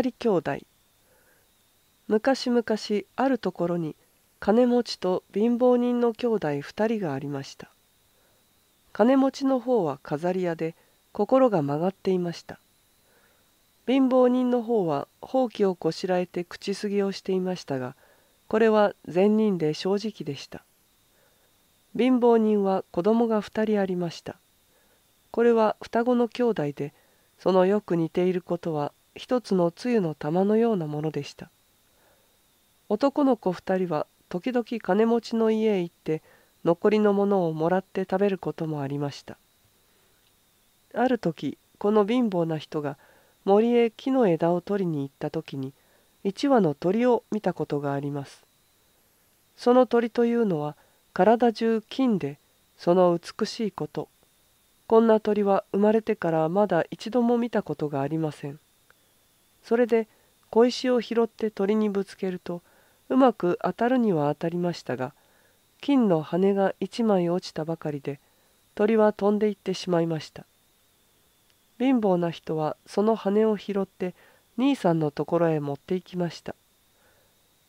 人兄弟昔々あるところに金持ちと貧乏人の兄弟二人がありました金持ちの方は飾り屋で心が曲がっていました貧乏人の方はほうきをこしらえて口すぎをしていましたがこれは善人で正直でした貧乏人は子供が2人ありましたこれは双子の兄弟でそのよく似ていることは一つのつゆの玉のようなものでした男の子二人は時々金持ちの家へ行って残りのものをもらって食べることもありましたある時この貧乏な人が森へ木の枝を取りに行った時に一羽の鳥を見たことがありますその鳥というのは体中金でその美しいことこんな鳥は生まれてからまだ一度も見たことがありませんそれで小石を拾って鳥にぶつけるとうまく当たるには当たりましたが金の羽が一枚落ちたばかりで鳥は飛んでいってしまいました貧乏な人はその羽を拾って兄さんのところへ持っていきました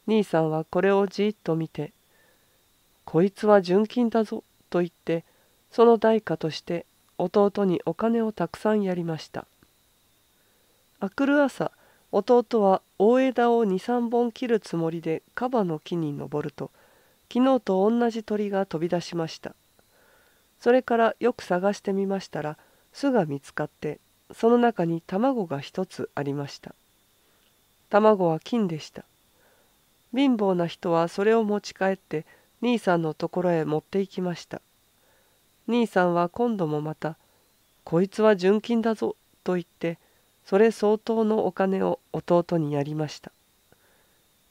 兄さんはこれをじっと見て「こいつは純金だぞ」と言ってその代価として弟にお金をたくさんやりましたあくる朝弟は大枝を23本切るつもりでカバの木に登ると昨日と同じ鳥が飛び出しましたそれからよく探してみましたら巣が見つかってその中に卵が一つありました卵は金でした貧乏な人はそれを持ち帰って兄さんのところへ持って行きました兄さんは今度もまた「こいつは純金だぞ」と言って「それ相当のお金を弟にやりました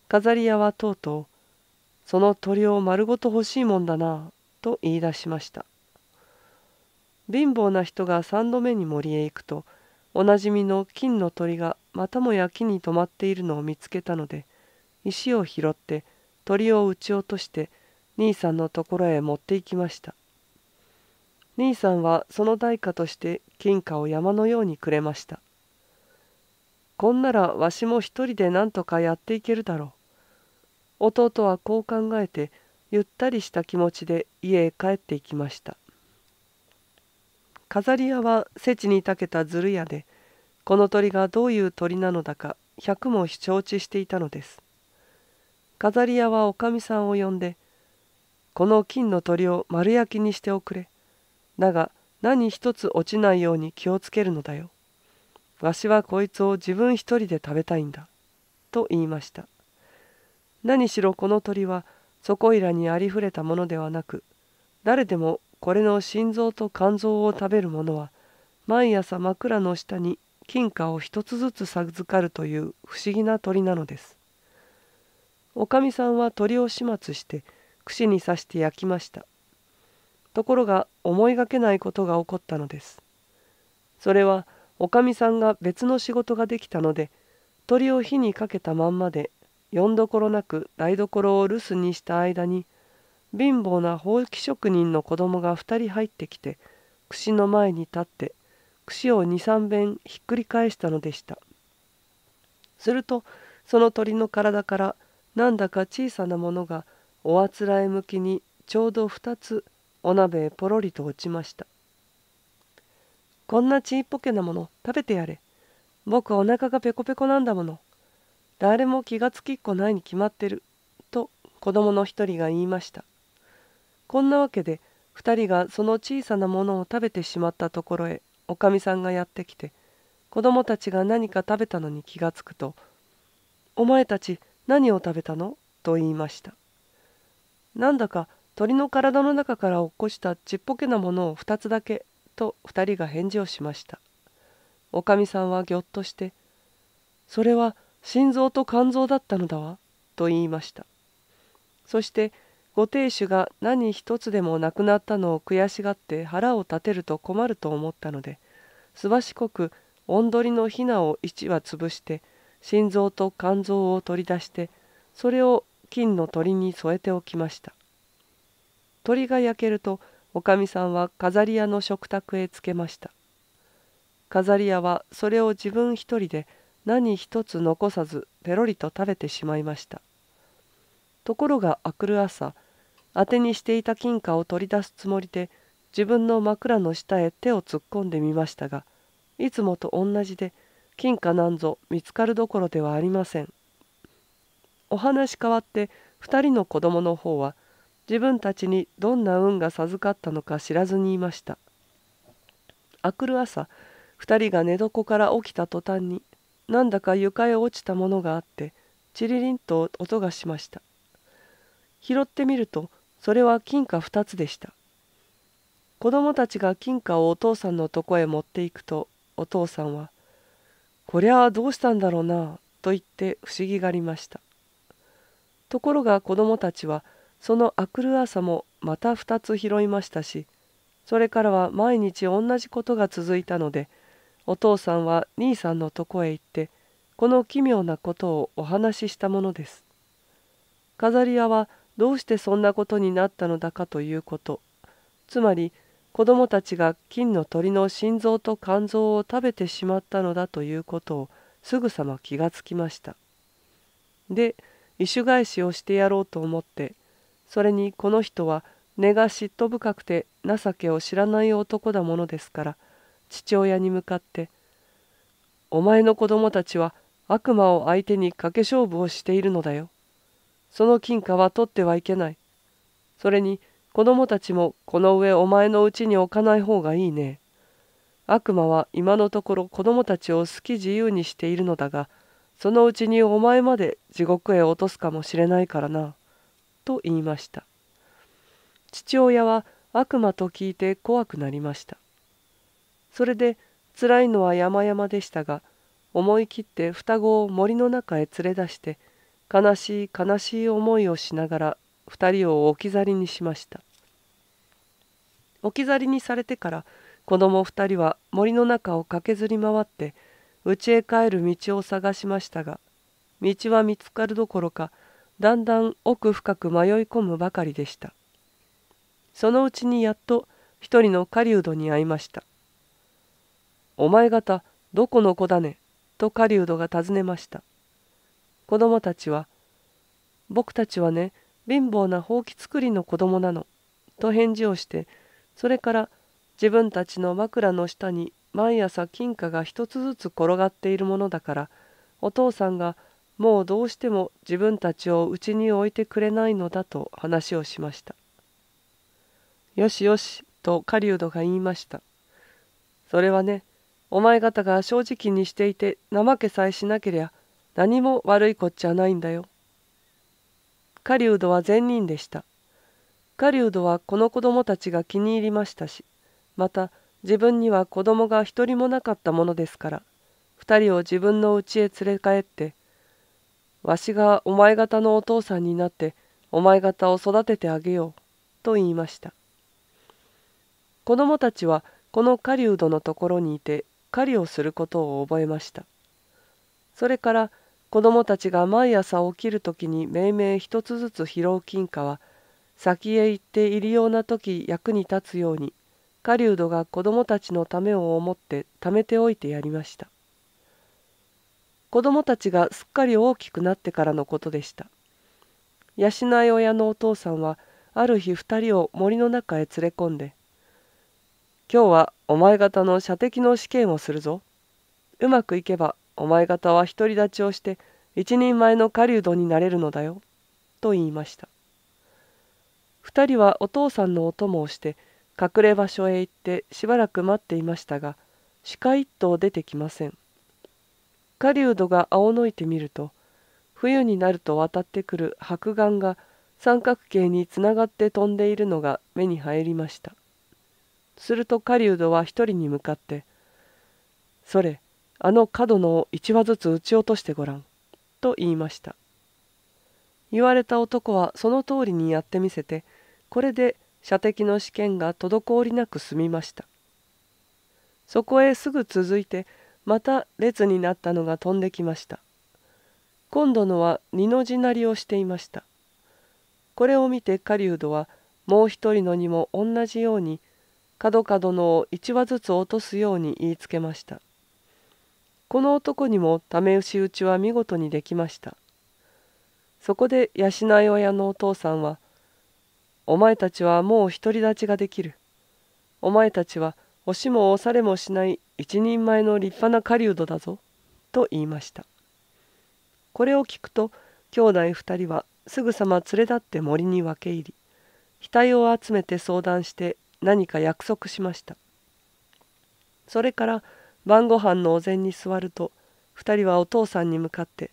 飾り屋はとうとう「その鳥を丸ごと欲しいもんだな」と言い出しました貧乏な人が3度目に森へ行くとおなじみの金の鳥がまたもや木に止まっているのを見つけたので石を拾って鳥を撃ち落として兄さんのところへ持って行きました兄さんはその代価として金貨を山のようにくれましたこんならわしも一人でなんとかやっていけるだろう。弟はこう考えて、ゆったりした気持ちで家へ帰っていきました。飾り屋はせちに長けたずる屋で、この鳥がどういう鳥なのだか百も承知していたのです。飾り屋はおかみさんを呼んで、この金の鳥を丸焼きにしておくれ。だが何一つ落ちないように気をつけるのだよ。わしはこいつを自分一人で食べたいんだ。と言いました。何しろこの鳥はそこいらにありふれたものではなく誰でもこれの心臓と肝臓を食べるものは毎朝枕の下に金貨を一つずつ授かるという不思議な鳥なのです。おかみさんは鳥を始末して串に刺して焼きました。ところが思いがけないことが起こったのです。それはおかみさんが別の仕事ができたので鳥を火にかけたまんまでよんどころなく台所を留守にした間に貧乏なほうき職人の子供が2人入ってきて串の前に立って串を23遍ひっくり返したのでしたするとその鳥の体からなんだか小さなものがおあつらえ向きにちょうど2つお鍋へポロリと落ちましたこんなちっぽけなもの食べてやれ。僕お腹がペコペコなんだもの。誰も気がつきっこないに決まってる。と子供の一人が言いました。こんなわけで二人がその小さなものを食べてしまったところへおかみさんがやってきて子供たちが何か食べたのに気がつくと「お前たち何を食べたの?」と言いましたなんだか鳥の体の中から落っこしたちっぽけなものを2つだけと二人が返事をしましたおかみさんはぎょっとして「それは心臓と肝臓だったのだわ」と言いましたそしてご亭主が何一つでもなくなったのを悔しがって腹を立てると困ると思ったのですばしこくおんどりのひなを一羽潰して心臓と肝臓を取り出してそれを金の鳥に添えておきました鳥が焼けるとおかみさんは飾り屋の食卓へつけました飾り屋はそれを自分一人で何一つ残さずペロリと食べてしまいましたところがあくる朝当てにしていた金貨を取り出すつもりで自分の枕の下へ手を突っ込んでみましたがいつもと同じで金貨なんぞ見つかるどころではありませんお話変わって二人の子供の方は自分たちにどんな運が授かったのか知らずにいましたあくる朝2人が寝床から起きた途端になんだか床へ落ちたものがあってチリリンと音がしました拾ってみるとそれは金貨2つでした子供たちが金貨をお父さんのとこへ持っていくとお父さんは「こりゃあどうしたんだろうな」と言って不思議がりましたところが子供たちは「そのあくる朝もまた2つ拾いましたしそれからは毎日同じことが続いたのでお父さんは兄さんのとこへ行ってこの奇妙なことをお話ししたものです。飾り屋はどうしてそんなことになったのだかということつまり子供たちが金の鳥の心臓と肝臓を食べてしまったのだということをすぐさま気がつきました。で、意種返しをしてやろうと思ってそれにこの人は根が嫉妬深くて情けを知らない男だものですから父親に向かって「お前の子供たちは悪魔を相手に賭け勝負をしているのだよ。その金貨は取ってはいけない。それに子供たちもこの上お前のうちに置かない方がいいね。悪魔は今のところ子供たちを好き自由にしているのだがそのうちにお前まで地獄へ落とすかもしれないからな。と言いました。父親は悪魔と聞いて怖くなりました。それで辛いのは山々でしたが思い切って双子を森の中へ連れ出して悲しい悲しい思いをしながら2人を置き去りにしました置き去りにされてから子供2人は森の中を駆けずり回って家へ帰る道を探しましたが道は見つかるどころかだんだん奥深く迷い込むばかりでしたそのうちにやっと一人の狩人に会いました「お前方どこの子だね?」と狩人が尋ねました子供たちは「僕たちはね貧乏なほうき作りの子供なの」と返事をしてそれから自分たちの枕の下に毎朝金貨が一つずつ転がっているものだからお父さんがもうどうしても自分たちをうちに置いてくれないのだと話をしましたよしよしと狩人が言いましたそれはねお前方が正直にしていて怠けさえしなけりゃ何も悪いこっちゃないんだよ狩人は善人でした狩人はこの子供たちが気に入りましたしまた自分には子供が一人もなかったものですから2人を自分の家へ連れ帰ってわしがお前方のお父さんになってお前方を育ててあげよう」と言いました子供たちはこの狩人のところにいて狩りをすることを覚えましたそれから子供たちが毎朝起きる時に命名一つずつ拾う金貨は先へ行っているような時役に立つように狩人が子供たちのためを思って貯めておいてやりました。子供たちがすっかり大きくなってからのことでした養い親のお父さんはある日2人を森の中へ連れ込んで「今日はお前方の射的の試験をするぞうまくいけばお前方は独り立ちをして一人前の狩人になれるのだよ」と言いました2人はお父さんのお供をして隠れ場所へ行ってしばらく待っていましたが鹿一頭出てきません狩人が仰のいてみると冬になると渡ってくる白眼が三角形につながって飛んでいるのが目に入りましたすると狩人は一人に向かって「それあの角のを一羽ずつ撃ち落としてごらん」と言いました言われた男はその通りにやってみせてこれで射的の試験が滞りなく済みましたそこへすぐ続いてまた列になったのが飛んできました今度のは二の字なりをしていましたこれを見て狩人はもう一人のにも同じように角角のを一羽ずつ落とすように言いつけましたこの男にもめ牛打ちは見事にできましたそこで養い親のお父さんは「お前たちはもう独り立ちができる。お前たちは押しも押されもしない一人前の立派な狩人だぞ」と言いましたこれを聞くと兄弟二人はすぐさま連れ立って森に分け入り額を集めて相談して何か約束しましたそれから晩ご飯のお膳に座ると二人はお父さんに向かって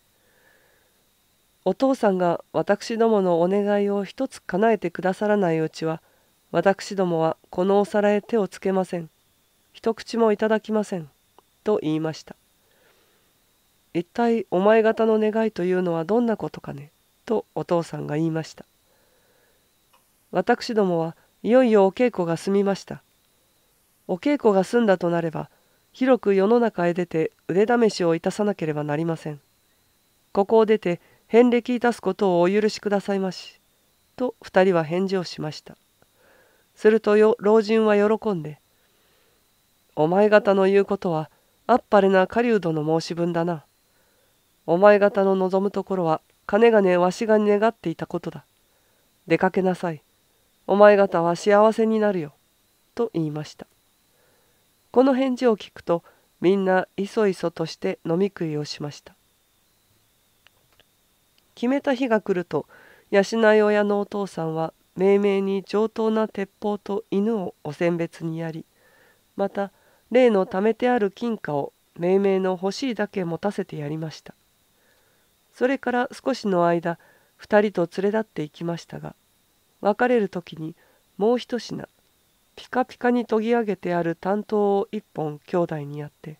「お父さんが私どものお願いを一つ叶えてくださらないうちは私どもはこのお皿へ手をつけません」一口もいただきません」と言いました「一体お前方の願いというのはどんなことかね」とお父さんが言いました私どもはいよいよお稽古が済みましたお稽古が済んだとなれば広く世の中へ出て腕試しをいたさなければなりませんここを出て遍歴いたすことをお許しくださいまし」と二人は返事をしましたすると老人は喜んでお前方の言うことはあっぱれな狩人の申し分だな。お前方の望むところは金がねわしが願っていたことだ。出かけなさい。お前方は幸せになるよ。と言いました。この返事を聞くとみんないそいそとして飲み食いをしました。決めた日が来ると養い親のお父さんは命名に上等な鉄砲と犬をお選別にやりまた例の貯めてある金貨を命名の欲しいだけ持たせてやりましたそれから少しの間2人と連れ立っていきましたが別れる時にもう一品ピカピカに研ぎ上げてある担当を一本兄弟にやって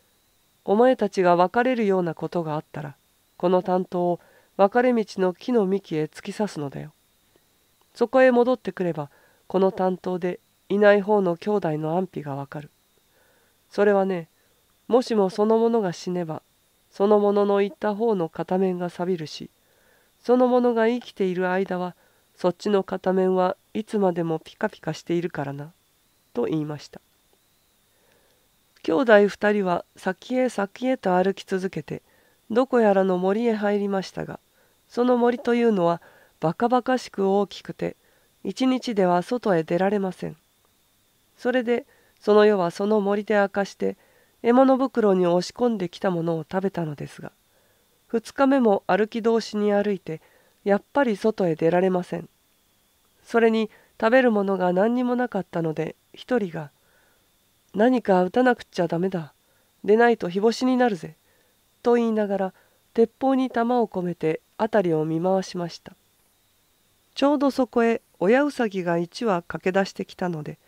「お前たちが別れるようなことがあったらこの担当を別れ道の木の幹へ突き刺すのだよ。そこへ戻ってくればこの担当でいない方の兄弟の安否がわかる。それはねもしもそのものが死ねばそのものの言った方の片面が錆びるしそのものが生きている間はそっちの片面はいつまでもピカピカしているからな」と言いました兄弟二人は先へ先へと歩き続けてどこやらの森へ入りましたがその森というのはバカバカしく大きくて一日では外へ出られませんそれでその世はその森で明かして獲物袋に押し込んできたものを食べたのですが2日目も歩き通しに歩いてやっぱり外へ出られませんそれに食べるものが何にもなかったので一人が「何か打たなくちゃダメだ出ないと日干しになるぜ」と言いながら鉄砲に弾を込めて辺りを見回しましたちょうどそこへ親うさぎが1羽駆け出してきたので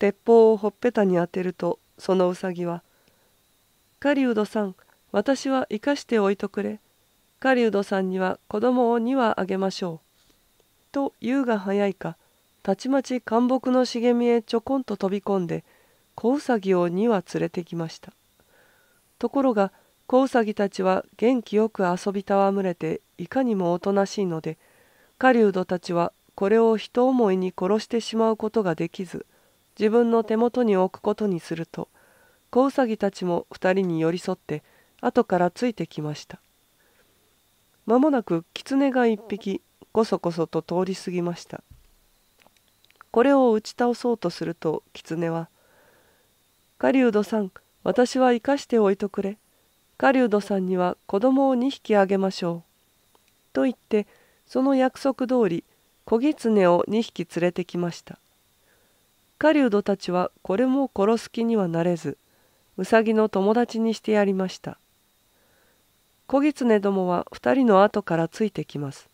鉄砲をほっぺたに当てるとそのうさぎは「狩人さん私は生かしておいとくれ狩人さんには子供を2羽あげましょう」と言うが早いかたちまち灌木の茂みへちょこんと飛び込んで子うさぎを2羽連れてきましたところが子ウサギたちは元気よく遊び戯れていかにもおとなしいので狩人たちはこれを人思いに殺してしまうことができず自分の手元に置くことにすると子ウサギたちも2人に寄り添って後からついてきました間もなく狐が1匹こそこそと通り過ぎましたこれを打ち倒そうとすると狐は「狩人さん私は生かしておいとくれ狩人さんには子供を2匹あげましょう」と言ってその約束通り子狐を2匹連れてきました。狩人たちはこれも殺す気にはなれずうさぎの友達にしてやりました小狐どもは2人の後からついてきます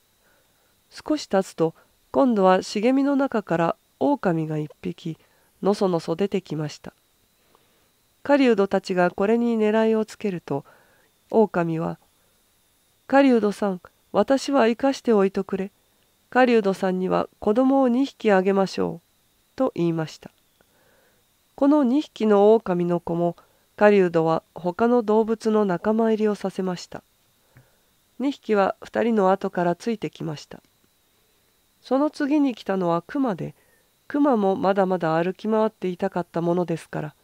少し経つと今度は茂みの中から狼が1匹のそのそ出てきました狩人たちがこれに狙いをつけると狼は「狩人さん私は生かしておいてくれ狩人さんには子供を2匹あげましょう」と言いました。この2匹の狼の子も狩人は他の動物の仲間入りをさせました。2匹は2人の後からついてきました。その次に来たのは熊で、熊もまだまだ歩き回っていたかったものですから、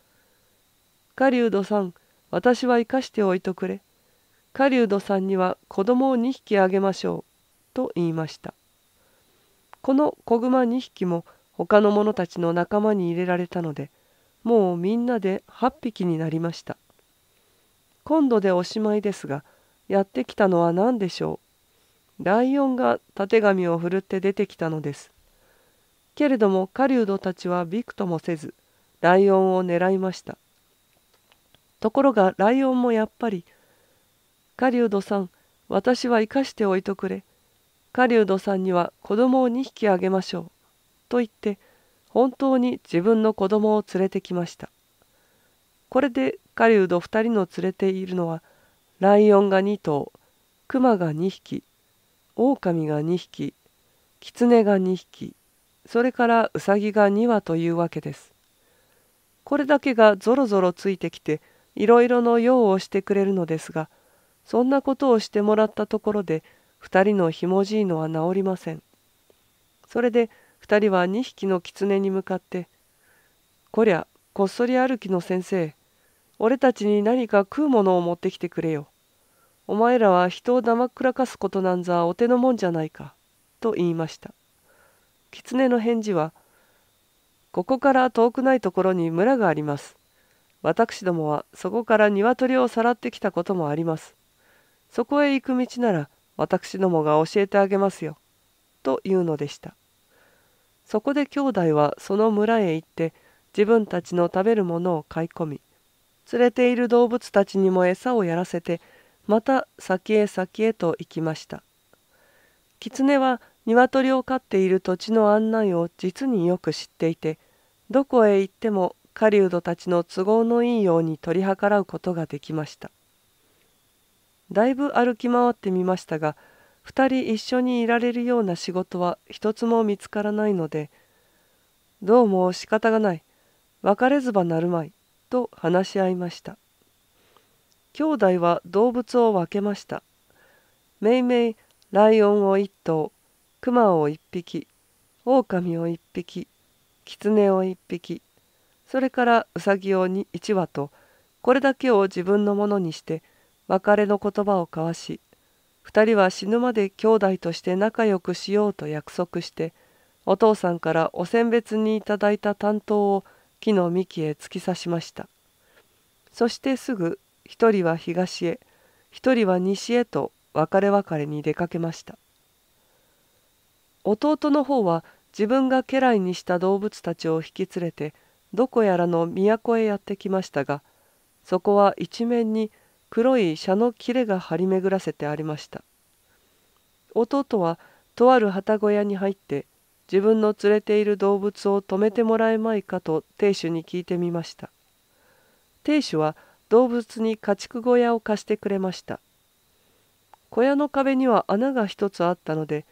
狩人さん、私は生かしておいてくれ。狩人さんには子供を2匹あげましょう。と言いました。この子熊2匹も他の者たちの仲間に入れられたのでもうみんなで8匹になりました今度でおしまいですがやってきたのは何でしょうライオンがたてがみをふるって出てきたのですけれども狩人たちはびくともせずライオンを狙いましたところがライオンもやっぱり「狩人さん私は生かしておいとくれ狩人さんには子供を2匹あげましょう」と言って本当に自分の子供を連れてきましたこれで狩人2人の連れているのはライオンが2頭クマが2匹オオカミが2匹キツネが2匹それからウサギが2羽というわけですこれだけがぞろぞろついてきていろいろの用をしてくれるのですがそんなことをしてもらったところで2人のひもじいのは治りませんそれで二人は2匹の狐に向かって「こりゃこっそり歩きの先生俺たちに何か食うものを持ってきてくれよ。お前らは人をだまくらかすことなんざお手のもんじゃないか」と言いました。狐の返事は「ここから遠くないところに村があります。私どもはそこから鶏をさらってきたこともあります。そこへ行く道なら私どもが教えてあげますよ」というのでした。そこで兄弟はその村へ行って自分たちの食べるものを買い込み連れている動物たちにも餌をやらせてまた先へ先へと行きました狐は鶏を飼っている土地の案内を実によく知っていてどこへ行っても狩人たちの都合のいいように取り計らうことができましただいぶ歩き回ってみましたが2人一緒にいられるような仕事は一つも見つからないのでどうも仕方がない別れずばなるまいと話し合いました兄弟は動物を分けましためいめいライオンを1頭クマを1匹オオカミを1匹キツネを1匹それからウサギを1羽とこれだけを自分のものにして別れの言葉を交わし2人は死ぬまで兄弟として仲良くしようと約束してお父さんからお選別にいただいた担当を木の幹へ突き刺しましたそしてすぐ一人は東へ一人は西へと別れ別れに出かけました弟の方は自分が家来にした動物たちを引き連れてどこやらの都へやってきましたがそこは一面に黒い車の切れが張り巡らせてありました弟はとある旗小屋に入って自分の連れている動物を止めてもらえまいかと亭主に聞いてみました亭主は動物に家畜小屋を貸してくれました小屋の壁には穴が一つあったので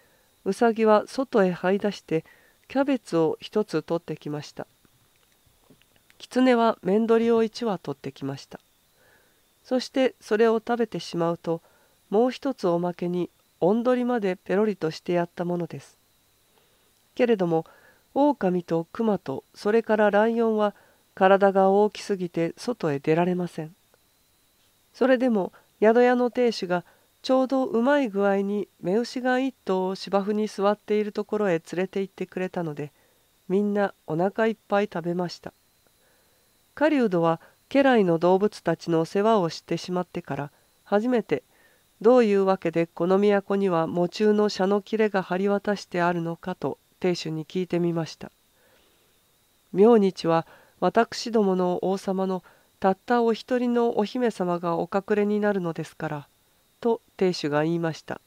うさぎは外へ這い出してキャベツを一つ取ってきました狐は面取りを一羽取ってきましたそしてそれを食べてしまうともう一つおまけにおんどりまでペロリとしてやったものですけれども狼と熊とそれからライオンは体が大きすぎて外へ出られませんそれでも宿屋の亭主がちょうどうまい具合に目牛が一頭を芝生に座っているところへ連れて行ってくれたのでみんなお腹いっぱい食べました狩人は家来の動物たちの世話をしてしまってから初めてどういうわけでこの都には喪中の車の切れが張り渡してあるのかと亭主に聞いてみました。明日は私どもの王様のたったお一人のお姫様がお隠れになるのですから」と亭主が言いました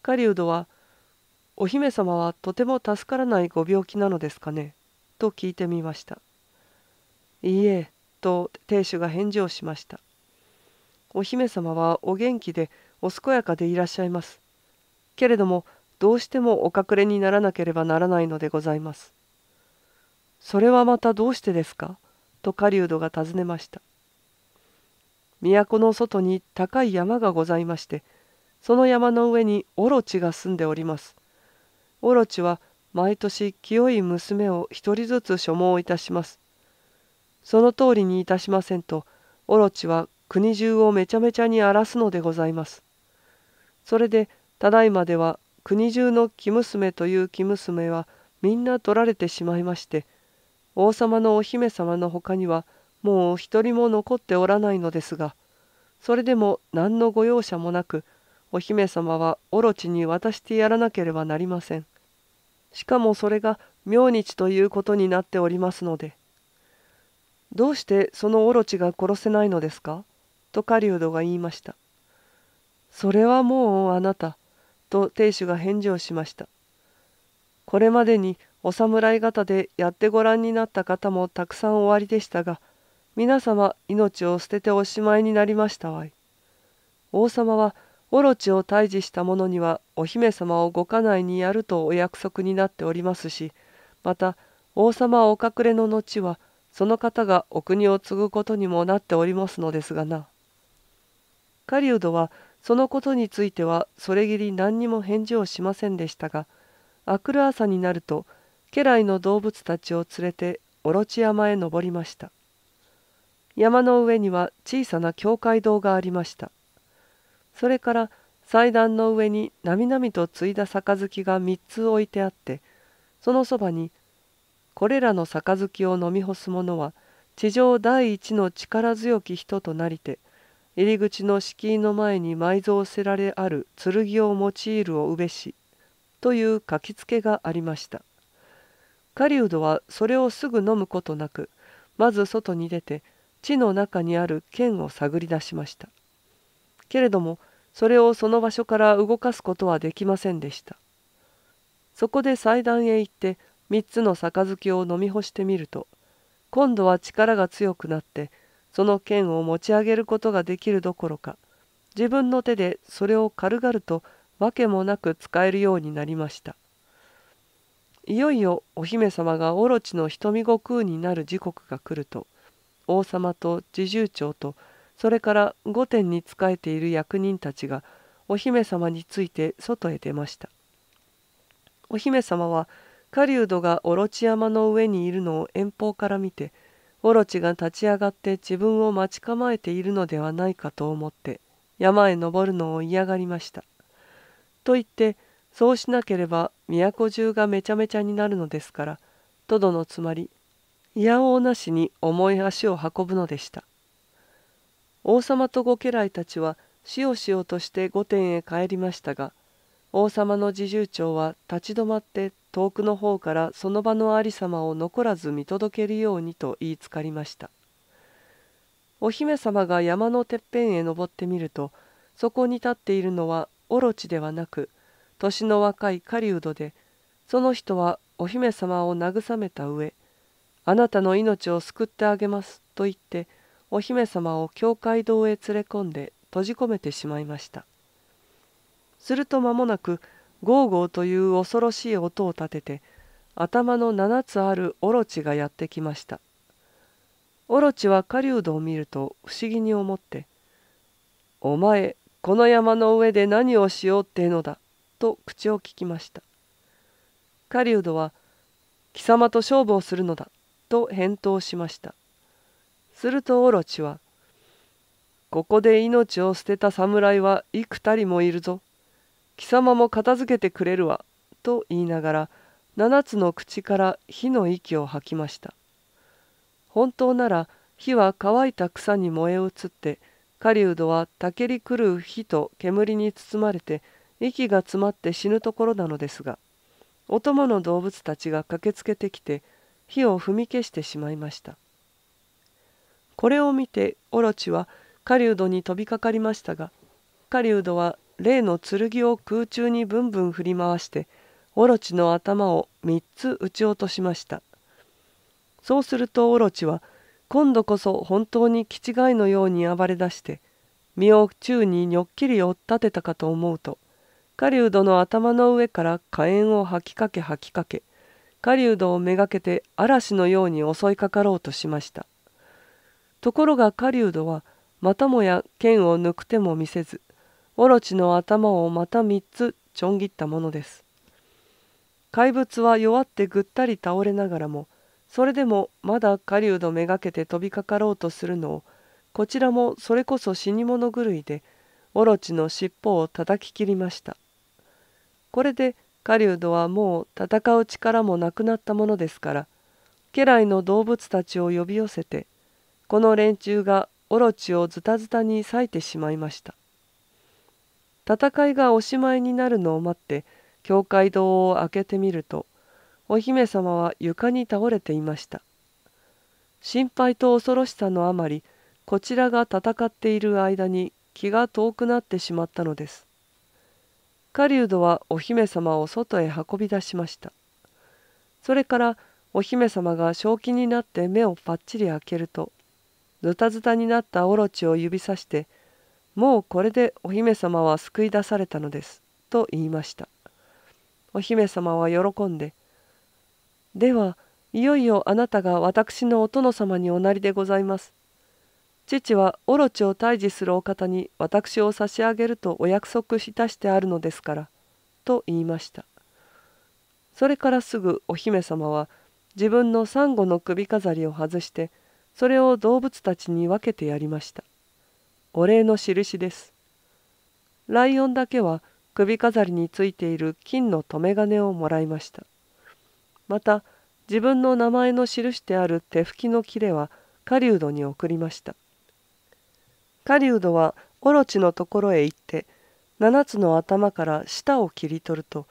狩人は「お姫様はとても助からないご病気なのですかね?」と聞いてみました「いいえと亭主が返事をしましたお姫様はお元気でお健やかでいらっしゃいますけれどもどうしてもお隠れにならなければならないのでございますそれはまたどうしてですかと狩人が尋ねました都の外に高い山がございましてその山の上にオロチが住んでおりますオロチは毎年清い娘を一人ずつ所望いたしますその通りにいたしませんとオロチは国中をめちゃめちゃに荒らすのでございます。それでただいまでは国中の生娘という生娘はみんな取られてしまいまして王様のお姫様のほかにはもう一人も残っておらないのですがそれでも何のご容赦もなくお姫様はオロチに渡してやらなければなりません。しかもそれが明日ということになっておりますので。どうしてそのオロチが殺せないのですかと狩人が言いました。それはもうあなた、と亭主が返事をしました。これまでにお侍方でやってご覧になった方もたくさんおありでしたが、皆様命を捨てておしまいになりましたわい。王様はオロチを退治した者にはお姫様をご家内にやるとお約束になっておりますし、また王様お隠れの後はその方がお国を継ぐことにもなっておりますのですがな。狩人はそのことについてはそれぎり何にも返事をしませんでしたが明くる朝になると家来の動物たちを連れてオ山へ登りました山の上には小さな教会堂がありましたそれから祭壇の上になみなみと継いだ杯が3つ置いてあってそのそばにこれらの杯を飲み干す者は地上第一の力強き人となりて入り口の敷居の前に埋蔵せられある剣を用いるをうべし」という書きつけがありました狩人はそれをすぐ飲むことなくまず外に出て地の中にある剣を探り出しましたけれどもそれをその場所から動かすことはできませんでしたそこで祭壇へ行って三つの杯を飲み干してみると今度は力が強くなってその剣を持ち上げることができるどころか自分の手でそれを軽々と訳もなく使えるようになりましたいよいよお姫様がオロチの瞳悟空になる時刻が来ると王様と侍従長とそれから御殿に仕えている役人たちがお姫様について外へ出ましたお姫様は狩人がオロチ山の上にいるのを遠方から見てオロチが立ち上がって自分を待ち構えているのではないかと思って山へ登るのを嫌がりました。と言ってそうしなければ都中がめちゃめちゃになるのですからとどのつまり嫌おうなしに重い足を運ぶのでした。王様とご家来たちはしおしおとして御殿へ帰りましたが王様の侍従長は立ち止まって遠くの方からその場のありさまを残らず見届けるようにと言いつかりましたお姫様が山のてっぺんへ登ってみるとそこに立っているのはオロチではなく年の若い狩人でその人はお姫様を慰めた上「あなたの命を救ってあげます」と言ってお姫様を教会堂へ連れ込んで閉じ込めてしまいましたすると間もなくゴーゴーという恐ろしい音を立てて頭の7つあるオロチがやってきましたオロチは狩人を見ると不思議に思って「お前この山の上で何をしようってのだ」と口を聞きました狩人は「貴様と勝負をするのだ」と返答しましたするとオロチは「ここで命を捨てた侍は幾たりもいるぞ。貴様も片付けてくれるわ」と言いながら七つの口から火の息を吐きました本当なら火は乾いた草に燃え移って狩人はたけり狂う火と煙に包まれて息が詰まって死ぬところなのですがお供の動物たちが駆けつけてきて火を踏み消してしまいましたこれを見てオロチは狩人に飛びかかりましたが狩人は例の剣を空中にぶんぶん振り回してオロチの頭を3つ撃ち落としましたそうするとオロチは今度こそ本当に気違いのように暴れ出して身を宙ににょっきり追っ立てたかと思うと狩人の頭の上から火炎を吐きかけ吐きかけ狩人をめがけて嵐のように襲いかかろうとしましたところが狩人はまたもや剣を抜く手も見せずオロチの頭をまた3つちょん切ったものです。怪物は弱ってぐったり倒れながらもそれでもまだ狩人めがけて飛びかかろうとするのをこちらもそれこそ死に物狂いでオロチの尻尾を叩き切りました。これで狩人はもう戦う力もなくなったものですから家来の動物たちを呼び寄せてこの連中がオロチをズタズタに裂いてしまいました。戦いがおしまいになるのを待って教会堂を開けてみるとお姫様は床に倒れていました心配と恐ろしさのあまりこちらが戦っている間に気が遠くなってしまったのです狩人はお姫様を外へ運び出しましたそれからお姫様が正気になって目をぱっちり開けるとズタズタになったオロチを指さしてもうこれでお姫様は救い出されたのです」と言いましたお姫様は喜んで「ではいよいよあなたが私のお殿様におなりでございます」父はオロチを退治するお方に私を差し上げるとお約束いたしてあるのですから」と言いましたそれからすぐお姫様は自分のサンゴの首飾りを外してそれを動物たちに分けてやりました。お礼の印です。ライオンだけは首飾りについている金の留め金をもらいました。また自分の名前の記してある手拭きの切れは狩人に送りました。狩人はオロチのところへ行って7つの頭から舌を切り取ると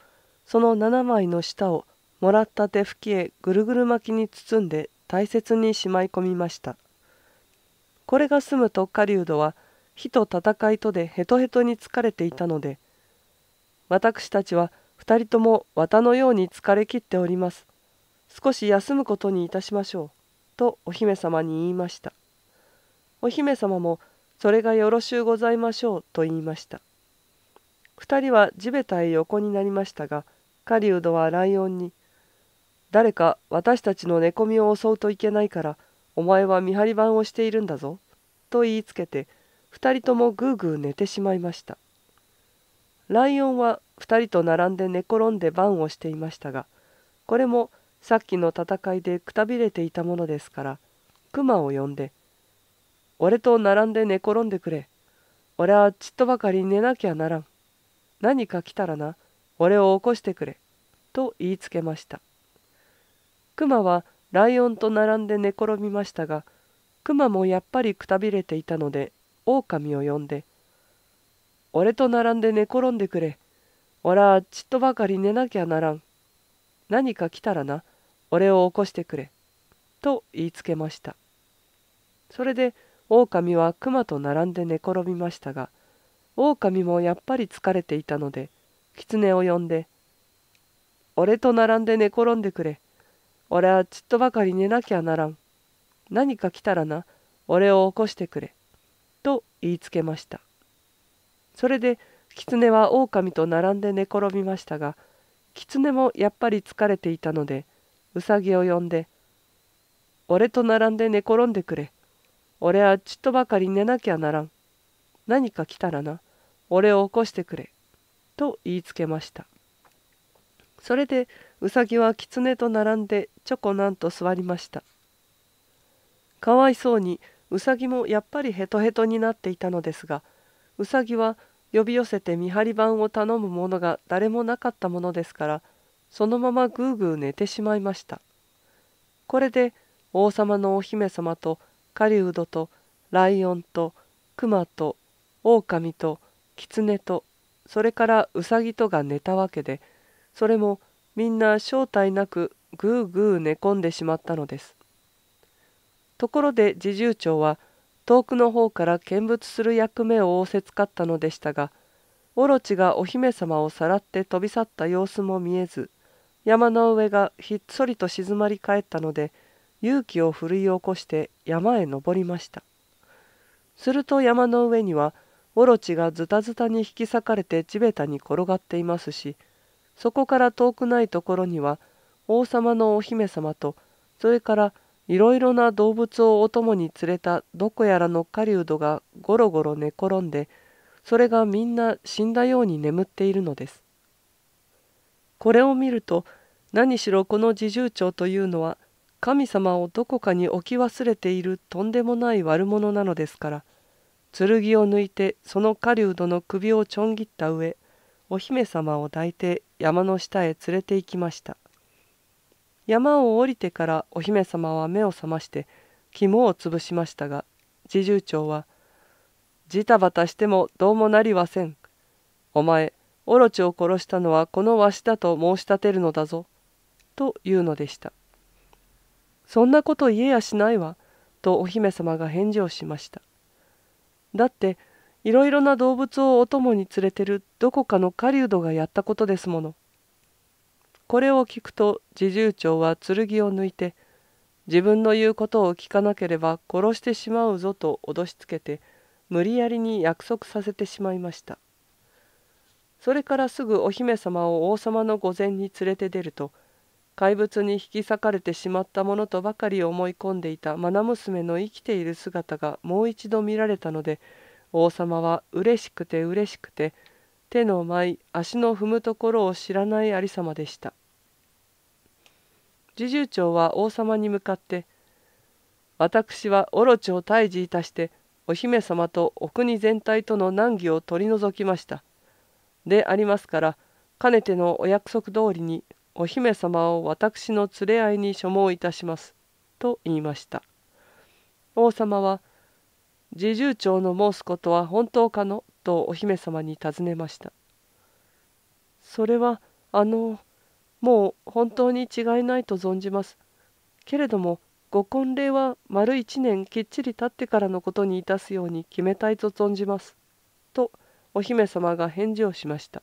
その7枚の舌をもらった手拭きへぐるぐる巻きに包んで大切にしまい込みました。これが済むと狩人は火と戦いとでヘトヘトに疲れていたので私たちは2人とも綿のように疲れきっております少し休むことにいたしましょうとお姫様に言いましたお姫様もそれがよろしゅうございましょうと言いました2人は地べたへ横になりましたが狩人はライオンに「誰か私たちの寝込みを襲うといけないからお前は見張り番をしているんだぞ」と言いつけて2人ともぐうぐう寝てしまいましたライオンは2人と並んで寝転んで番をしていましたがこれもさっきの戦いでくたびれていたものですからクマを呼んで「俺と並んで寝転んでくれ俺はちっとばかり寝なきゃならん何か来たらな俺を起こしてくれ」と言いつけましたクマはライオンと並んで寝転びましたがクマもやっぱりくたびれていたので狼を呼んで「俺と並んで寝転んでくれ俺はちっとばかり寝なきゃならん何か来たらな俺を起こしてくれ」と言いつけましたそれで狼は熊と並んで寝転びましたが狼もやっぱり疲れていたので狐を呼んで「俺と並んで寝転んでくれ俺はちっとばかり寝なきゃならん何か来たらな俺を起こしてくれ」言いつけましたそれで狐は狼と並んで寝転びましたが狐もやっぱり疲れていたのでうさぎを呼んで「俺と並んで寝転んでくれ俺はちっとばかり寝なきゃならん何か来たらな俺を起こしてくれ」と言いつけましたそれでうさぎは狐と並んでちょこなんと座りましたかわいそうにうさぎもやっぱりヘトヘトになっていたのですがうさぎは呼び寄せて見張り番を頼む者が誰もなかったものですからそのままぐーぐー寝てしまいましたこれで王様のお姫様と狩人とライオンと熊と狼と狐とそれからうさぎとが寝たわけでそれもみんな正体なくぐうぐう寝込んでしまったのですところで侍従長は遠くの方から見物する役目を仰せつかったのでしたがオロチがお姫様をさらって飛び去った様子も見えず山の上がひっそりと静まり返ったので勇気を奮い起こして山へ登りましたすると山の上にはオロチがズタズタに引き裂かれて地べたに転がっていますしそこから遠くないところには王様のお姫様とそれからいろいろな動物をお供に連れたどこやらの狩人がゴロゴロ寝転んで、それがみんな死んだように眠っているのです。これを見ると、何しろこの侍従長というのは、神様をどこかに置き忘れているとんでもない悪者なのですから、剣を抜いてその狩人の首をちょん切った上、お姫様を抱いて山の下へ連れて行きました。山を降りてからお姫様は目を覚まして肝を潰しましたが侍従長は「ジタバタしてもどうもなりはせん。お前オロチを殺したのはこのわしだと申し立てるのだぞ」というのでした。そんなこと言えやしないわ、とお姫様が返事をしました。だって、いろいろな動物をお供に連れてるどこかの狩人がやったことですもの。これを聞くと侍従長は剣を抜いて自分の言うことを聞かなければ殺してしまうぞと脅しつけて無理やりに約束させてしまいましたそれからすぐお姫様を王様の御前に連れて出ると怪物に引き裂かれてしまったものとばかり思い込んでいた愛娘の生きている姿がもう一度見られたので王様はうれしくてうれしくて手の舞足の踏むところを知らない有様でした侍従長は王様に向かって「私はオロチを退治いたしてお姫様とお国全体との難儀を取り除きました」でありますからかねてのお約束通りにお姫様を私の連れ合いに所望いたします」と言いました王様は「侍従長の申すことは本当かの?」とお姫様に尋ねましたそれはあのもう本当に違いないと存じますけれどもご婚礼は丸一年きっちり経ってからのことにいたすように決めたいと存じます」とお姫様が返事をしました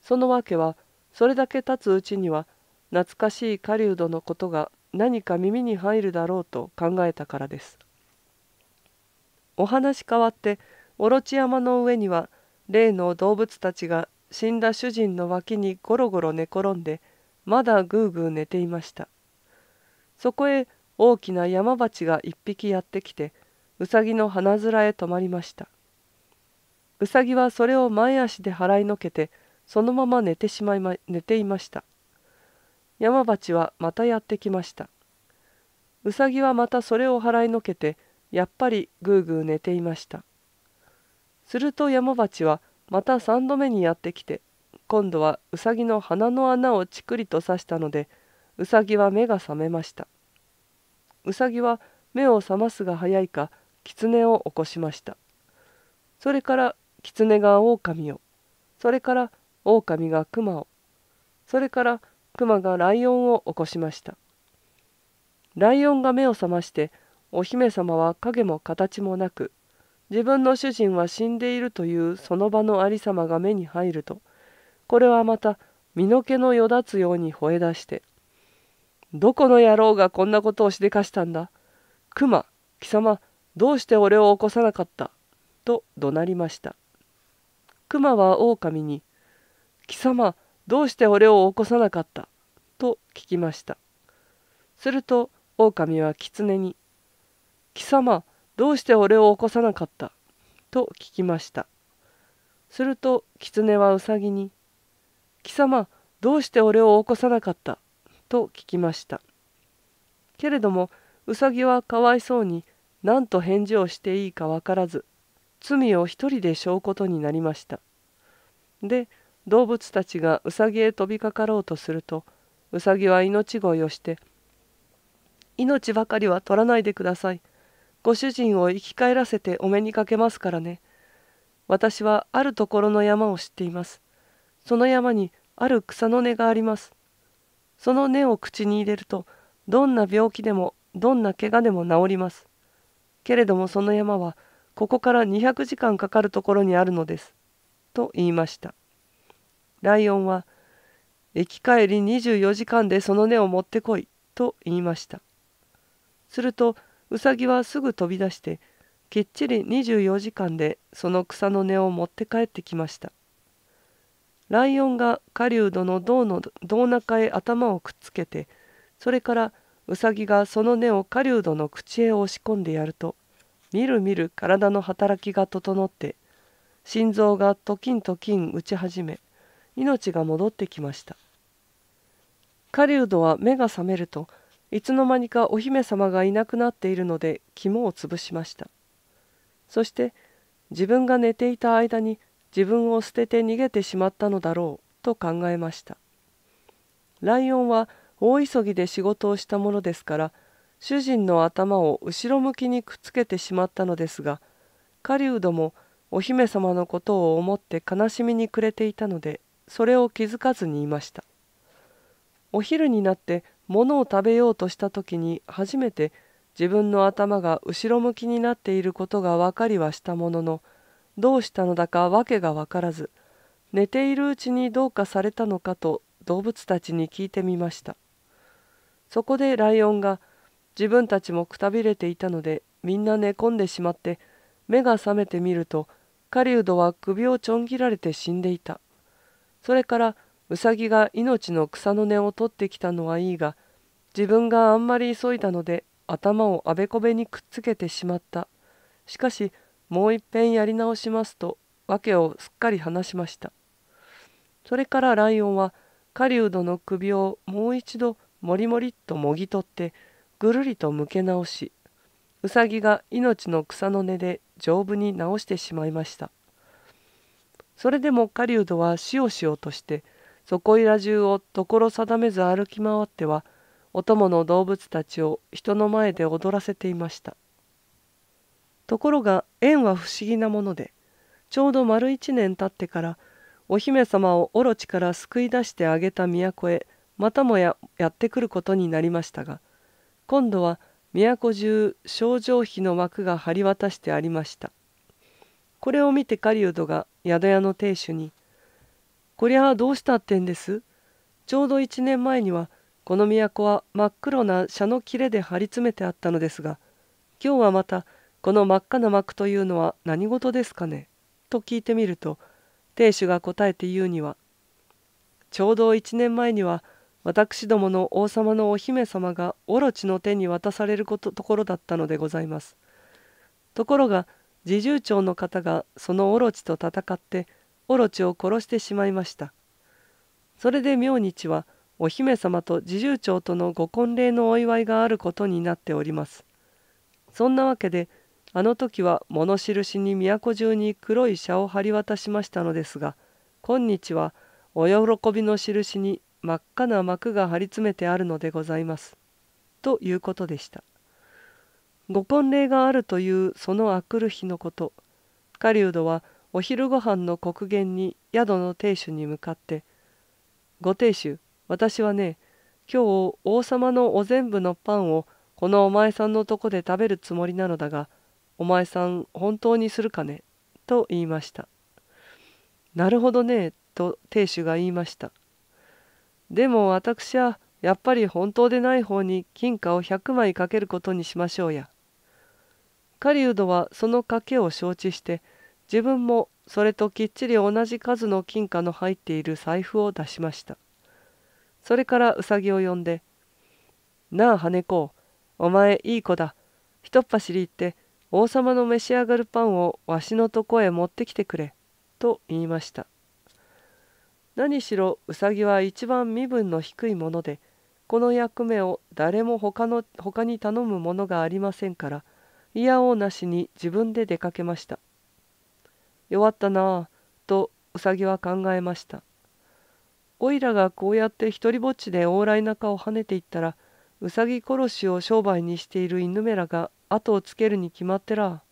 その訳はそれだけ経つうちには懐かしい狩人のことが何か耳に入るだろうと考えたからですお話変わってオ山の上には例の動物たちが死んだ主人の脇にゴロゴロ寝転んでまだぐうぐう寝ていましたそこへ大きな山鉢が一匹やってきてうさぎの鼻面へ止まりましたうさぎはそれを前足で払いのけてそのまま寝てしまいま寝ていました山鉢はまたやってきましたうさぎはまたそれを払いのけてやっぱりぐうぐう寝ていましたすると山鉢はまた三度目にやってきて今度はうさぎの鼻の穴をチクリと刺したのでうさぎは目が覚めましたうさぎは目を覚ますが早いか狐を起こしましたそれから狐が狼をそれから狼が熊をそれから熊がライオンを起こしましたライオンが目を覚ましてお姫様は影も形もなく自分の主人は死んでいるというその場のありさまが目に入るとこれはまた身の毛のよだつように吠え出して「どこの野郎がこんなことをしでかしたんだ熊貴様どうして俺を起こさなかった」と怒鳴りました熊は狼に「貴様どうして俺を起こさなかった?」と聞きましたすると狼は狐に「貴様どうして俺を起こさなかったと聞きました。すると狐はうさぎに「貴様どうして俺を起こさなかった?」と聞きましたけれどもうさぎはかわいそうに何と返事をしていいか分からず罪を一人でし負うことになりましたで動物たちがうさぎへ飛びかかろうとするとうさぎは命乞いをして「命ばかりは取らないでください」ご主人を生き返らせてお目にかけますからね。私はあるところの山を知っています。その山にある草の根があります。その根を口に入れると、どんな病気でもどんな怪我でも治ります。けれどもその山はここから200時間かかるところにあるのです。と言いました。ライオンは、生き返り24時間でその根を持ってこい、と言いました。するとうさぎはすぐ飛び出してきっちり24時間でその草の根を持って帰ってきましたライオンが狩人の胴の胴中へ頭をくっつけてそれからうさぎがその根を狩人の口へ押し込んでやるとみるみる体の働きが整って心臓がトキントキン打ち始め命が戻ってきました狩人は目が覚めるといつの間にかお姫様がいなくなっているので肝を潰しましたそして自分が寝ていた間に自分を捨てて逃げてしまったのだろうと考えましたライオンは大急ぎで仕事をしたものですから主人の頭を後ろ向きにくっつけてしまったのですが狩人もお姫様のことを思って悲しみに暮れていたのでそれを気づかずにいましたお昼になって物を食べようとした時に初めて自分の頭が後ろ向きになっていることが分かりはしたもののどうしたのだか訳が分からず寝ているうちにどうかされたのかと動物たちに聞いてみましたそこでライオンが自分たちもくたびれていたのでみんな寝込んでしまって目が覚めてみると狩人は首をちょん切られて死んでいたそれからうさぎが命の草の根を取ってきたのはいいが自分があんまり急いだので頭をあべこべにくっつけてしまったしかしもういっぺんやり直しますと訳をすっかり話しましたそれからライオンは狩人の首をもう一度もりもりっともぎ取ってぐるりと向け直しうさぎが命の草の根で丈夫に直してしまいましたそれでも狩人はしおしおとして「そこいら中を所定めず歩き回ってはお供の動物たちを人の前で踊らせていましたところが縁は不思議なものでちょうど丸一年経ってからお姫様をオロチから救い出してあげた都へまたもややってくることになりましたが今度は都中症状費の幕が張り渡してありましたこれを見て狩人が宿屋の亭主に「こりゃあどうしたってんですちょうど一年前にはこの都は真っ黒な車の切れで張り詰めてあったのですが今日はまたこの真っ赤な幕というのは何事ですかねと聞いてみると亭主が答えて言うにはちょうど一年前には私どもの王様のお姫様がオチの手に渡されることところだったのでございます。ところが侍従長の方がそのオロチと戦ってオロチを殺してしまいましたそれで明日はお姫様と侍従長とのご婚礼のお祝いがあることになっておりますそんなわけであの時は物印に都中に黒い車を張り渡しましたのですが今日はお喜びの印に真っ赤な幕が張り詰めてあるのでございます」ということでした。ご婚礼があるというそのあくる日のこと狩人はお昼ご飯の刻限に宿の亭主に向かって「ご亭主私はね今日王様のお全部のパンをこのお前さんのとこで食べるつもりなのだがお前さん本当にするかね?」と言いました「なるほどね」と亭主が言いましたでも私はやっぱり本当でない方に金貨を100枚かけることにしましょうや狩人はその賭けを承知して「自分もそれときっちり同じ数の金貨の入っている財布を出しました。それからうさぎを呼んで「なあ羽子お前いい子だひっ走り行って王様の召し上がるパンをわしのとこへ持ってきてくれ」と言いました何しろうさぎは一番身分の低いものでこの役目を誰も他の他に頼むものがありませんからいやおうなしに自分で出かけました弱ったなあとウサギは考えましたおいらがこうやって一りぼっちで往来中を跳ねていったらウサギ殺しを商売にしている犬めらが後をつけるに決まってら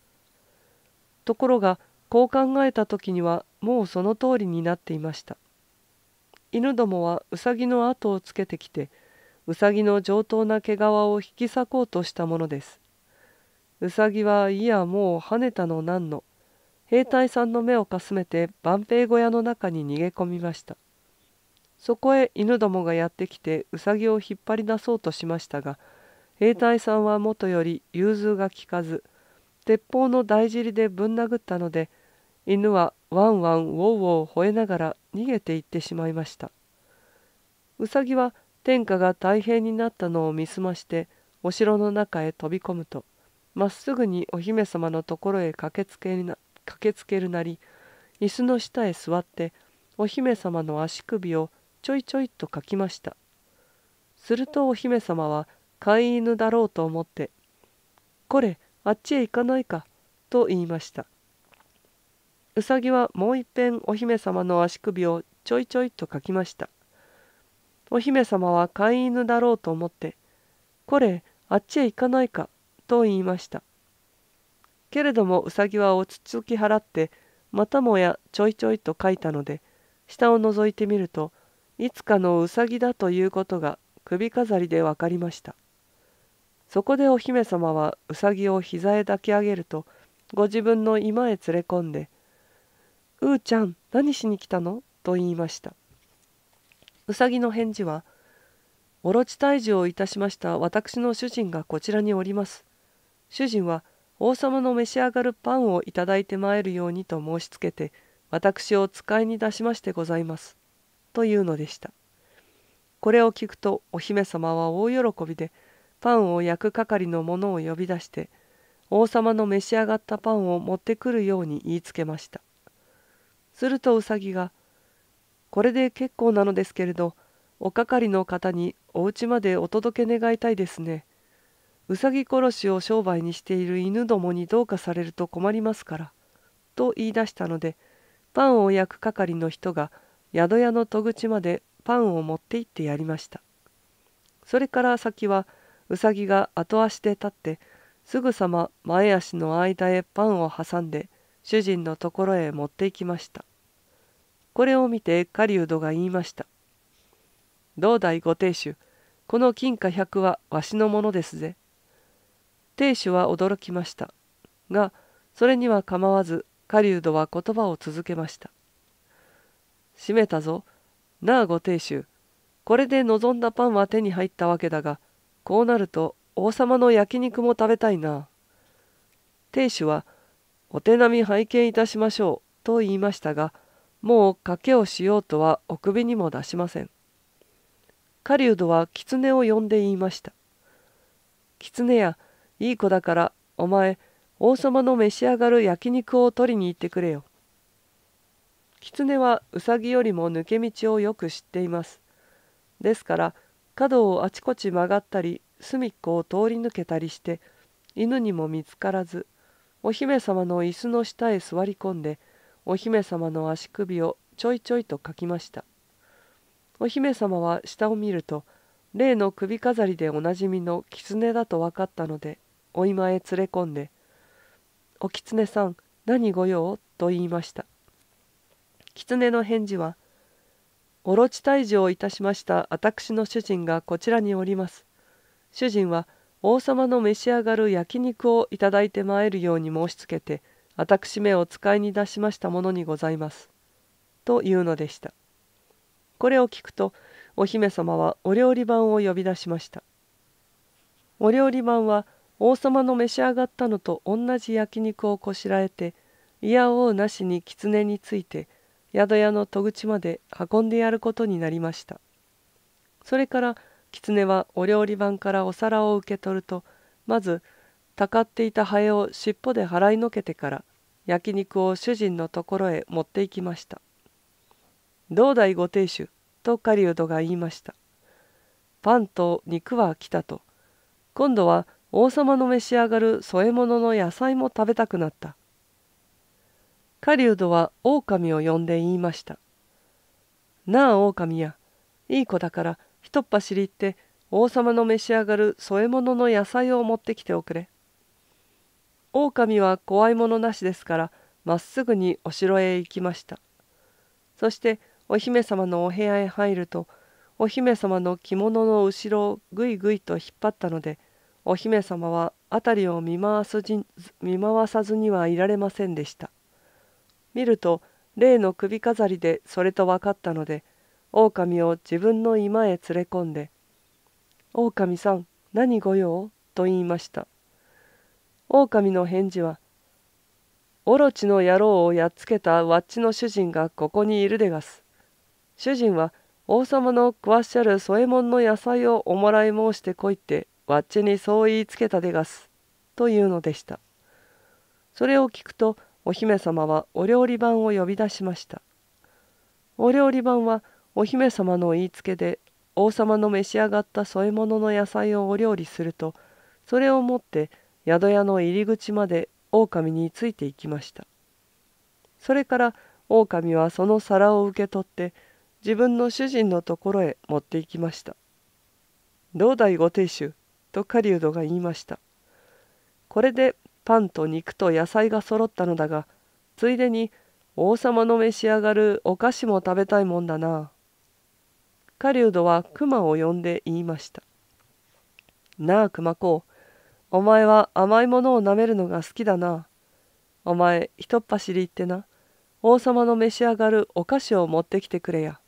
ところがこう考えた時にはもうその通りになっていました犬どもはウサギの後をつけてきてウサギの上等な毛皮を引き裂こうとしたものですウサギはいやもう跳ねたのなんの兵隊さんの目をかすめて万平小屋の中に逃げ込みましたそこへ犬どもがやってきてウサギを引っ張り出そうとしましたが兵隊さんはもとより融通が利かず鉄砲の大尻でぶん殴ったので犬はワンワンウォウウォウ吠えながら逃げていってしまいましたウサギは天下が大変になったのを見すましてお城の中へ飛び込むとまっすぐにお姫様のところへ駆けつけにな駆けつけるなり椅子の下へ座ってお姫様の足首をちょいちょいとかきましたするとお姫様は飼い犬だろうと思って「これあっちへ行かないか」と言いましたうさぎはもういっぺんお姫様の足首をちょいちょいとかきましたお姫様は飼い犬だろうと思って「これあっちへ行かないか」と言いましたけれどもうさぎは落ち着き払ってまたもやちょいちょいと書いたので下を覗いてみるといつかのうさぎだということが首飾りで分かりましたそこでお姫様はうさぎを膝へ抱き上げるとご自分の居間へ連れ込んで「うーちゃん何しに来たの?」と言いましたうさぎの返事は「おろち退治をいたしました私の主人がこちらにおります」主人は「王様の召し上がるパンをいただいてまいるようにと申しつけて私を使いに出しましてございます」というのでしたこれを聞くとお姫様は大喜びでパンを焼く係の者を呼び出して王様の召し上がったパンを持ってくるように言いつけましたするとウサギが「これで結構なのですけれどお係の方にお家までお届け願いたいですね」うさぎ殺しを商売にしている犬どもにどうかされると困りますから」と言い出したのでパンを焼く係の人が宿屋の戸口までパンを持って行ってやりましたそれから先はうさぎが後足で立ってすぐさま前足の間へパンを挟んで主人のところへ持って行きましたこれを見て狩人が言いました「どうだいご亭主この金貨百はわしのものですぜ」亭主は驚きましたがそれには構わず狩人は言葉を続けました「閉めたぞなあご亭主これで望んだパンは手に入ったわけだがこうなると王様の焼き肉も食べたいな」亭主は「お手並み拝見いたしましょう」と言いましたがもう賭けをしようとはお首にも出しません狩人は狐を呼んで言いました狐やいい子だからお前王様の召し上がる焼肉を取りに行ってくれよ。狐はうさぎよりも抜け道をよく知っています。ですから角をあちこち曲がったり隅っこを通り抜けたりして犬にも見つからずお姫様の椅子の下へ座り込んでお姫様の足首をちょいちょいとかきました。お姫様は下を見ると例の首飾りでおなじみの狐だと分かったのでお居間へ連れ込んで「お狐さん何御用?」と言いました狐の返事は「おろち退治をいたしました私の主人がこちらにおります」主人は王様の召し上がる焼肉をいただいてまえるように申しつけて私めを使いに出しましたものにございます」というのでしたこれを聞くとお姫様はお料理番を呼び出しましたお料理番は王様の召し上がったのと同じ焼肉をこしらえて嫌おうなしに狐について宿屋の戸口まで運んでやることになりましたそれから狐はお料理番からお皿を受け取るとまずたかっていたハエを尻尾で払いのけてから焼肉を主人のところへ持って行きました「道代ご亭主」と狩人が言いました「パンと肉は来たと」今度は王様の召し上がる添え物の野菜も食べたくなった狩人は狼を呼んで言いました「なあ狼やいい子だからひとっ走り行って王様の召し上がる添え物の野菜を持ってきておくれ」狼は怖いものなしですからまっすぐにお城へ行きましたそしてお姫様のお部屋へ入るとお姫様の着物の後ろをぐいぐいと引っ張ったのでお姫様は辺りを見回すじ見回さずにはいられませんでした。見ると例の首飾りでそれと分かったので狼を自分の居間へ連れ込んで「狼さん何御用?」と言いました。狼の返事は「オロチの野郎をやっつけたわっちの主人がここにいるでがす。主人は王様の食わしゃる添え物の野菜をおもらい申してこいってわっちにそう言いつけたでがす」というのでしたそれを聞くとお姫様はお料理番を呼び出しましたお料理番はお姫様の言いつけで王様の召し上がった添え物の野菜をお料理するとそれを持って宿屋の入り口まで狼についていきましたそれから狼はその皿を受け取って自分の主人のところへ持って行きました。どうだいご亭主と狩人が言いましたこれでパンと肉と野菜が揃ったのだがついでに王様の召し上がるお菓子も食べたいもんだな狩人は熊を呼んで言いましたなあ熊子お前は甘いものをなめるのが好きだなお前ひっ走り行ってな王様の召し上がるお菓子を持ってきてくれや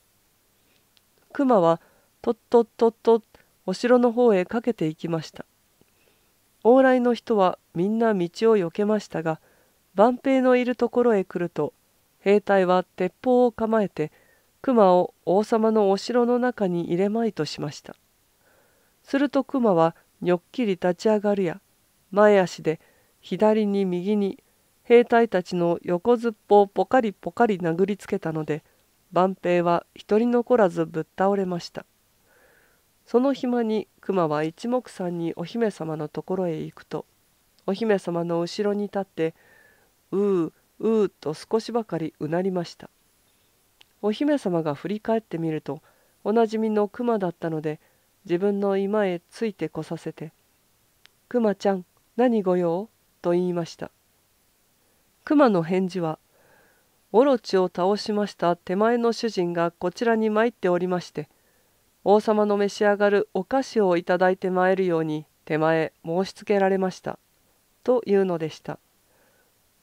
熊はとっとっとっとっお城の方へかけていきました往来の人はみんな道を避けましたが万兵のいるところへ来ると兵隊は鉄砲を構えて熊を王様のお城の中に入れまいとしましたすると熊はにょっきり立ち上がるや前足で左に右に兵隊たちの横ずっぽをポカリポカリ殴りつけたので万兵は一人残らずぶっ倒れましたその暇に熊は一目散にお姫様のところへ行くとお姫様の後ろに立って「うううう」と少しばかりうなりましたお姫様が振り返ってみるとおなじみの熊だったので自分の居間へついてこさせて「熊ちゃん何ご用?」と言いました熊の返事は「オロチを倒しました手前の主人がこちらに参っておりまして王様の召し上がるお菓子をいただいてまえるように手前申しつけられました。というのでした。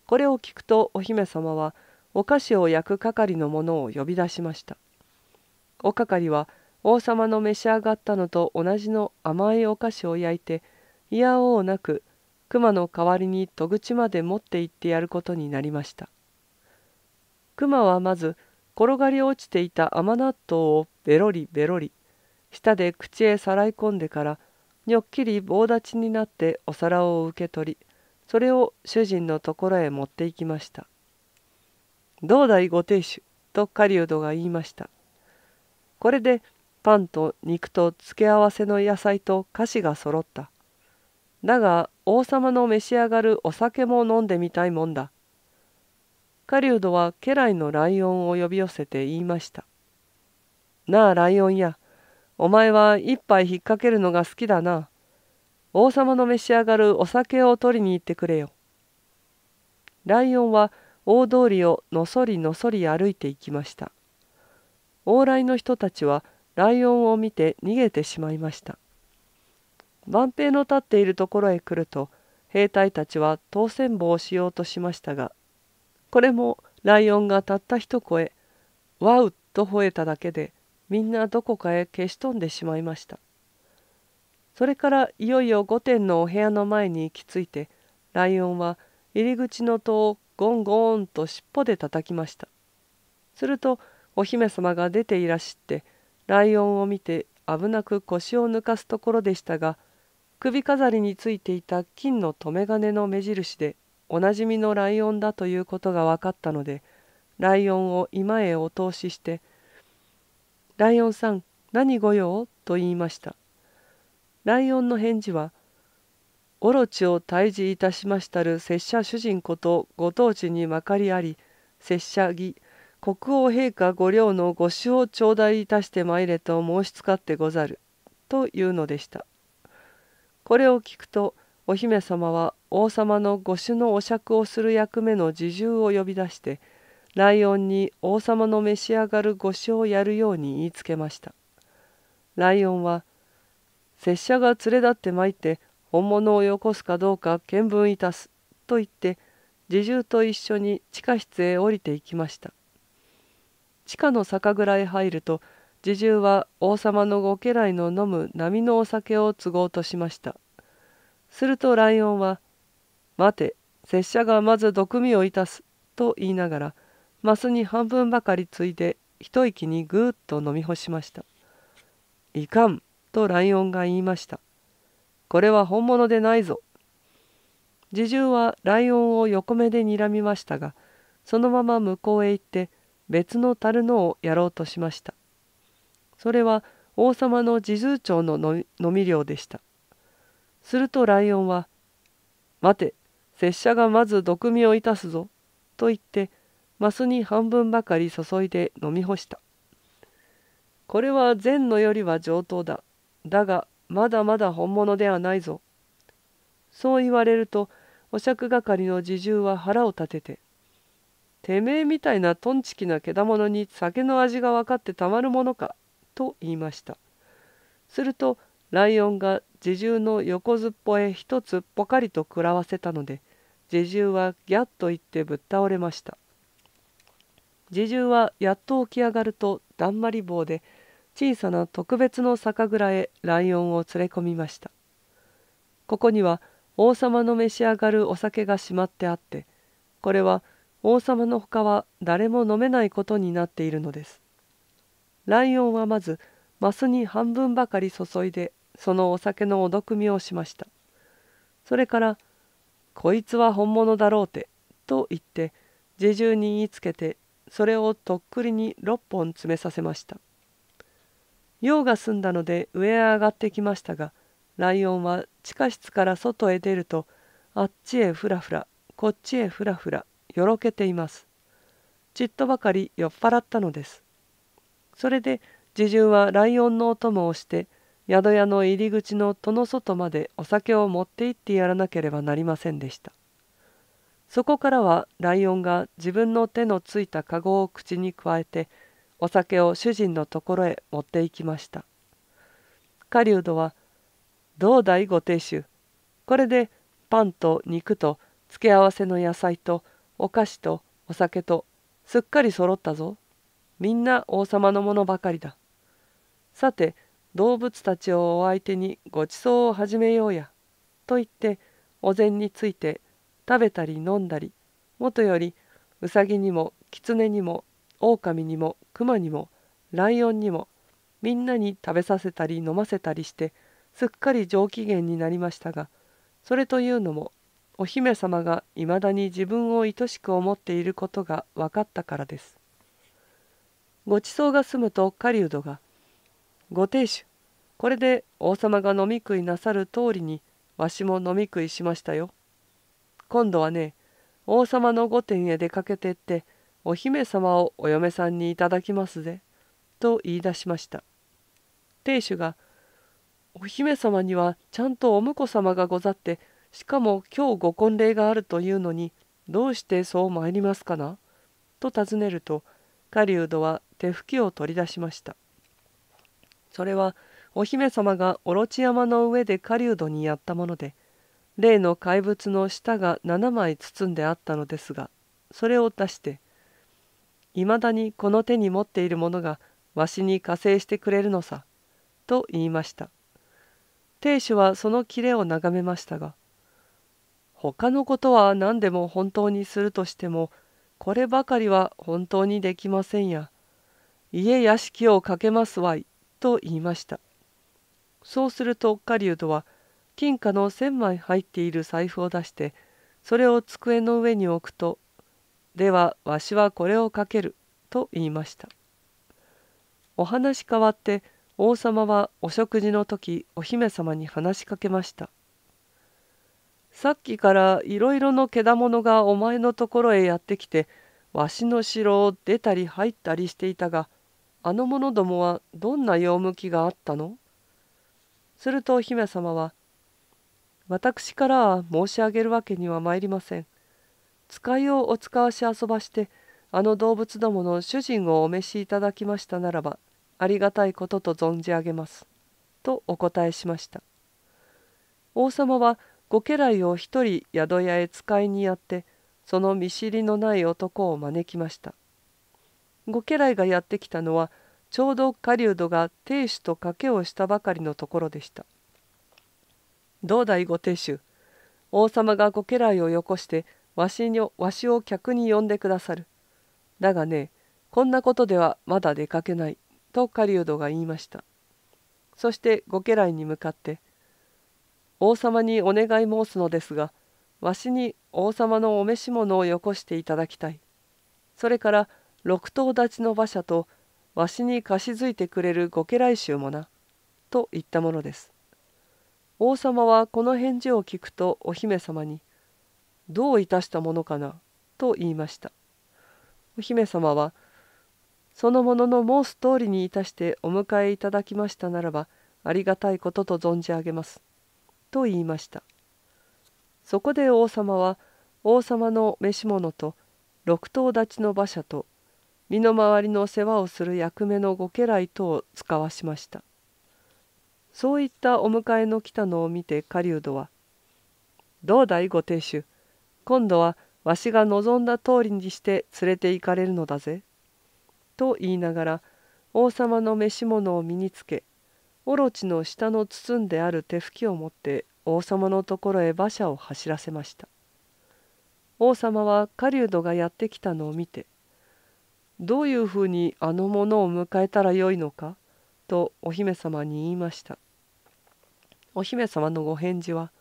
これを聞くとお姫様はお菓子を焼く係の者を呼び出しました。お係は王様の召し上がったのと同じの甘いお菓子を焼いていやおうなく熊の代わりに戸口まで持って行ってやることになりました。熊はまず転がり落ちていた甘納豆をベロリベロリ舌で口へさらい込んでからにょっきり棒立ちになってお皿を受け取りそれを主人のところへ持っていきました「どうだいご亭主」と狩人が言いましたこれでパンと肉と付け合わせの野菜と菓子が揃っただが王様の召し上がるお酒も飲んでみたいもんだ狩人は家来のライオンを呼び寄せて言いました「なあライオンやお前は一杯引っ掛けるのが好きだな。王様の召し上がるお酒を取りに行ってくれよ。ライオンは大通りをのそりのそり歩いていきました。往来の人たちはライオンを見て逃げてしまいました。万平の立っているところへ来ると兵隊たちは当選棒をしようとしましたがこれもライオンがたった一声「ワウ!」と吠えただけでみんなどこかへ消し飛んでしまいましたそれからいよいよ御殿のお部屋の前に行き着いてライオンは入り口の戸をゴンゴーンと尻尾で叩きましたするとお姫様が出ていらしってライオンを見て危なく腰を抜かすところでしたが首飾りについていた金の留め金の目印でおなじみのライオンだということが分かったのでライオンを居間へお通しして「ライオンさん、何御用と言いました。ライオンの返事は、オロチを退治いたしましたる拙者主人ことご当地にまかりあり、拙者儀国王陛下御領の御主を頂戴いたしてまいれと申しつかってござる、というのでした。これを聞くと、お姫様は王様の御主のお酌をする役目の侍従を呼び出して、ライオンに王様の召し上がる御所をやるように言いつけました。ライオンは、拙者が連れ立って参って本物をよこすかどうか見分いたす」と言って侍従と一緒に地下室へ降りていきました地下の酒蔵へ入ると侍従は王様のご家来の飲む波のお酒を継ごうとしましたするとライオンは「待て拙者がまず毒味をいたす」と言いながらマスに半分ばかりついで一息にぐーっと飲み干しました。いかんとライオンが言いました。これは本物でないぞ。侍従はライオンを横目で睨みましたが、そのまま向こうへ行って別の樽のをやろうとしました。それは王様の侍従長の飲み量でした。するとライオンは、待て、拙者がまず毒味をいたすぞ、と言って、マスに半分ばかり注いで飲み干した。これは善のよりは上等だ。だが、まだまだ本物ではないぞ。そう言われると、お酌係の侍従は腹を立てて、てめえみたいなトンチキなけだに酒の味が分かってたまるものか、と言いました。すると、ライオンが侍従の横ずっぽへ一つぽかりと食らわせたので、侍従はギャッと言ってぶっ倒れました。侍従はやっと起き上がるとだんまり棒で小さな特別の酒蔵へライオンを連れ込みましたここには王様の召し上がるお酒がしまってあってこれは王様のほかは誰も飲めないことになっているのですライオンはまずマスに半分ばかり注いでそのお酒のお毒味をしましたそれから「こいつは本物だろうて」と言って侍従に言いつけてそれをとっくりに6本詰めさせました用が済んだので上へ上がってきましたがライオンは地下室から外へ出るとあっちへふらふらこっちへふらふらよろけていますちっとばかり酔っ払ったのですそれで侍従はライオンのお供をして宿屋の入り口の戸の外までお酒を持って行ってやらなければなりませんでしたそこからはライオンが自分の手のついたごを口にくわえてお酒を主人のところへ持って行きました狩人は「どうだいご亭主これでパンと肉と付け合わせの野菜とお菓子とお酒とすっかり揃ったぞみんな王様のものばかりださて動物たちをお相手にごちそうを始めようや」と言ってお膳について食べたり飲んだりもとよりウサギにも狐にも狼にも熊にもライオンにもみんなに食べさせたり飲ませたりしてすっかり上機嫌になりましたがそれというのもお姫様がいまだに自分を愛しく思っていることが分かったからです。ごちそうが済むと狩人が「ご亭主これで王様が飲み食いなさる通りにわしも飲み食いしましたよ」今度はね王様の御殿へ出かけてってお姫様をお嫁さんにいただきますぜ」と言い出しました亭主が「お姫様にはちゃんとお婿様がござってしかも今日ご婚礼があるというのにどうしてそう参りますかな?」と尋ねると狩人は手拭きを取り出しましたそれはお姫様がオロチ山の上で狩人にやったもので例の怪物の舌が7枚包んであったのですがそれを出して「いまだにこの手に持っているものがわしに加勢してくれるのさ」と言いました亭主はその切れを眺めましたが「他のことは何でも本当にするとしてもこればかりは本当にできませんや家屋敷をかけますわい」と言いましたそうすると狩人は「金貨の1,000枚入っている財布を出してそれを机の上に置くと「ではわしはこれをかける」と言いましたお話変わって王様はお食事の時お姫様に話しかけましたさっきからいろいろのけだものがお前のところへやってきてわしの城を出たり入ったりしていたがあの者どもはどんな用向きがあったのするとお姫様は私から申し上げるわけには参りません。使いをお使わし遊ばして、あの動物どもの主人をお召しいただきましたならば、ありがたいことと存じ上げます。とお答えしました。王様はご家来を一人宿屋へ使いにやって、その見知りのない男を招きました。ご家来がやってきたのは、ちょうど狩人が亭主と賭けをしたばかりのところでした。道大御亭主王様がご家来をよこしてわしにわしを客に呼んでくださる。だがねこんなことではまだ出かけない」と狩人が言いました。そしてご家来に向かって「王様にお願い申すのですがわしに王様のお召し物をよこしていただきたい。それから六頭立ちの馬車とわしに貸し付いてくれるご家来衆もな」と言ったものです。王様はこの返事を聞くとお姫様に「どういたしたものかな」と言いましたお姫様は「そのものの申す通りにいたしてお迎えいただきましたならばありがたいことと存じ上げます」と言いましたそこで王様は王様の召し物と六頭立ちの馬車と身の回りの世話をする役目のご家来とを使わしました。そういったお迎えの来たのを見て狩人は「どうだいご亭主今度はわしが望んだ通りにして連れて行かれるのだぜ」と言いながら王様の召し物を身につけオロチの下の包んである手拭きを持って王様のところへ馬車を走らせました王様は狩人がやってきたのを見て「どういうふうにあの者を迎えたらよいのか?」とお姫様に言いましたお姫様のご返事は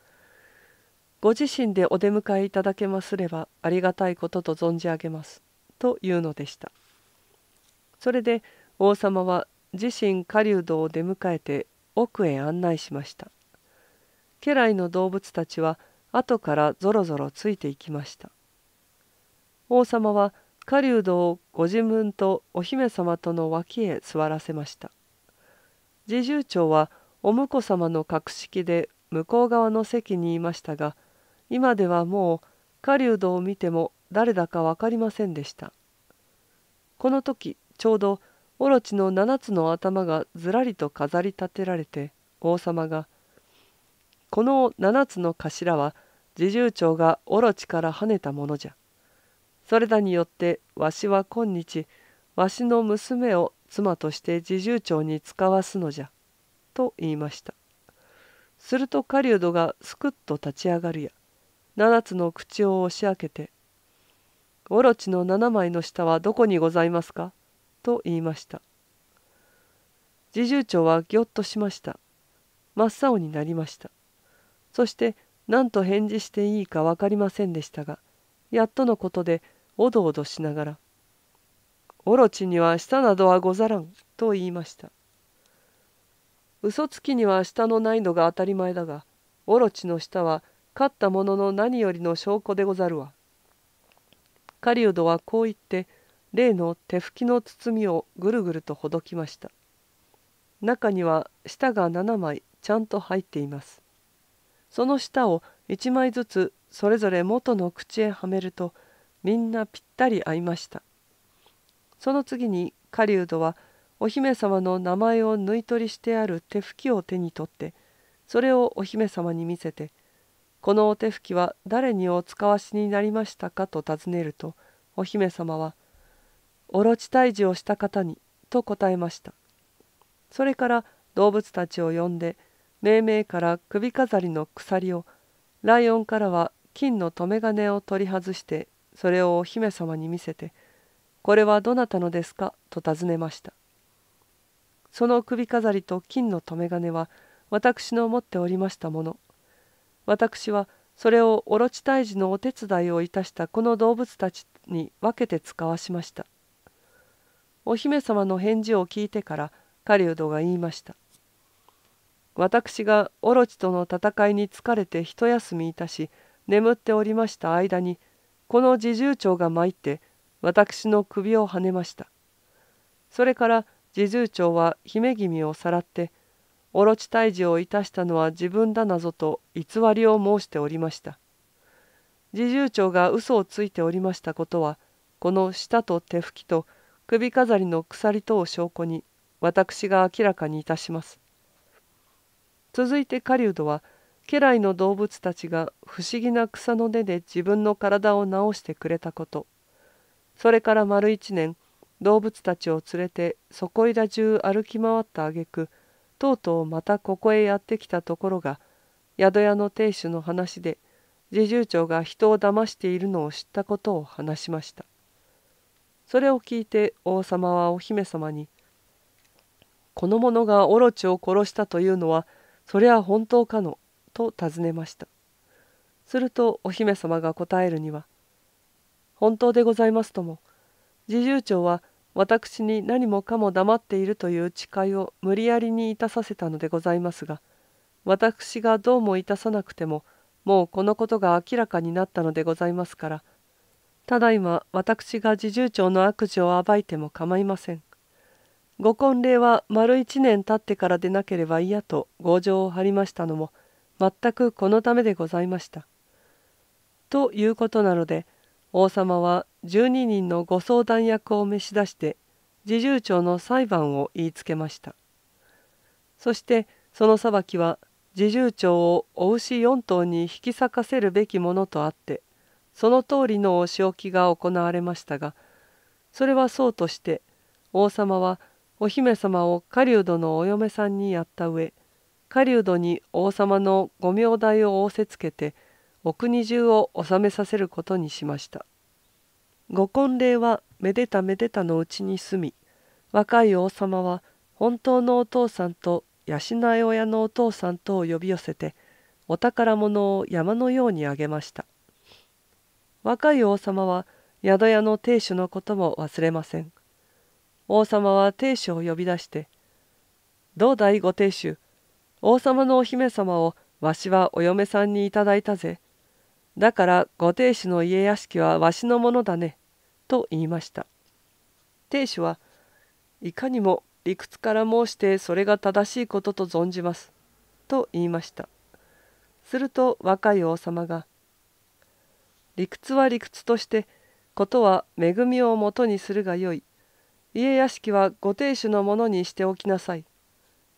ご自身でお出迎えいただけますればありがたいことと存じ上げますというのでしたそれで王様は自身狩人を出迎えて奥へ案内しました家来の動物たちは後からぞろぞろついていきました王様は狩人をご自分とお姫様との脇へ座らせました侍従長はお婿様の格式で向こう側の席にいましたが今ではもう狩人を見ても誰だか分かりませんでしたこの時ちょうどオロチの七つの頭がずらりと飾り立てられて王様が「この七つの頭は侍従長がオロチから跳ねたものじゃ。それらによってわしは今日わしの娘を妻として侍従長に使わすのじゃ」と言いましたすると狩人がすくっと立ち上がるや七つの口を押し開けて「オロチの七枚の下はどこにございますか?」と言いました侍従長はぎょっとしました真っ青になりましたそして何と返事していいか分かりませんでしたがやっとのことでおどおどしながらオロチには舌などはござらん」と言いました嘘つきには舌のないのが当たり前だがオロチの舌は勝った者の何よりの証拠でござるわ狩人はこう言って例の手拭きの包みをぐるぐるとほどきました中には舌が7枚ちゃんと入っていますその舌を1枚ずつそれぞれ元の口へはめるとみんなぴったり合いましたその次に狩人はお姫様の名前を縫い取りしてある手拭きを手に取ってそれをお姫様に見せて「このお手拭きは誰にお使わしになりましたか?」と尋ねるとお姫様は「オロチ退治をした方に」と答えましたそれから動物たちを呼んで命名から首飾りの鎖をライオンからは金の留め金を取り外してそれをお姫様に見せて「これはどなたのですか?」と尋ねましたその首飾りと金の留め金は私の持っておりましたもの私はそれをオロチ退治のお手伝いをいたしたこの動物たちに分けて使わしましたお姫様の返事を聞いてから狩人が言いました私がオロチとの戦いに疲れて一休みいたし眠っておりました間にこの侍従長が参って私の首をはねました。それから侍従長は姫君をさらって、オロチ退治をいたしたのは自分だなぞと偽りを申しておりました。侍従長が嘘をついておりましたことは、この舌と手拭きと首飾りの鎖とを証拠に、私が明らかにいたします。続いて狩人は、家来の動物たちが不思議な草の根で自分の体を治してくれたこと、それから丸一年動物たちを連れてそこいら中歩き回った挙句とうとうまたここへやってきたところが宿屋の亭主の話で侍従長が人を騙しているのを知ったことを話しました。それを聞いて王様はお姫様に「この者がオロチを殺したというのはそれは本当かの?」と尋ねました。するとお姫様が答えるには本当でございますとも侍従長は私に何もかも黙っているという誓いを無理やりにいたさせたのでございますが私がどうもいたさなくてももうこのことが明らかになったのでございますからただいま私が侍従長の悪事を暴いても構いません。ご婚礼は丸一年経ってからでなければ嫌と強情を張りましたのも全くこのためでございました。ということなので王様は12人のご相談役を召し出して侍従長の裁判を言いつけましたそしてその裁きは侍従長をお牛4頭に引き裂かせるべきものとあってその通りのお仕置きが行われましたがそれはそうとして王様はお姫様を狩人のお嫁さんにやった上狩人に王様のご名代を仰せつけてお国中を治めさせることにしましたご婚礼はめでためでたのうちに住み若い王様は本当のお父さんと養い親のお父さんとを呼び寄せてお宝物を山のようにあげました若い王様は宿屋の亭主のことも忘れません王様は亭主を呼び出して「どうだいご亭主王様のお姫様をわしはお嫁さんにいただいたぜだからご亭主の家屋敷はわしのものだね」と言いました亭主はいかにも理屈から申してそれが正しいことと存じます」と言いましたすると若い王様が「理屈は理屈としてことは恵みをもとにするがよい家屋敷はご亭主のものにしておきなさい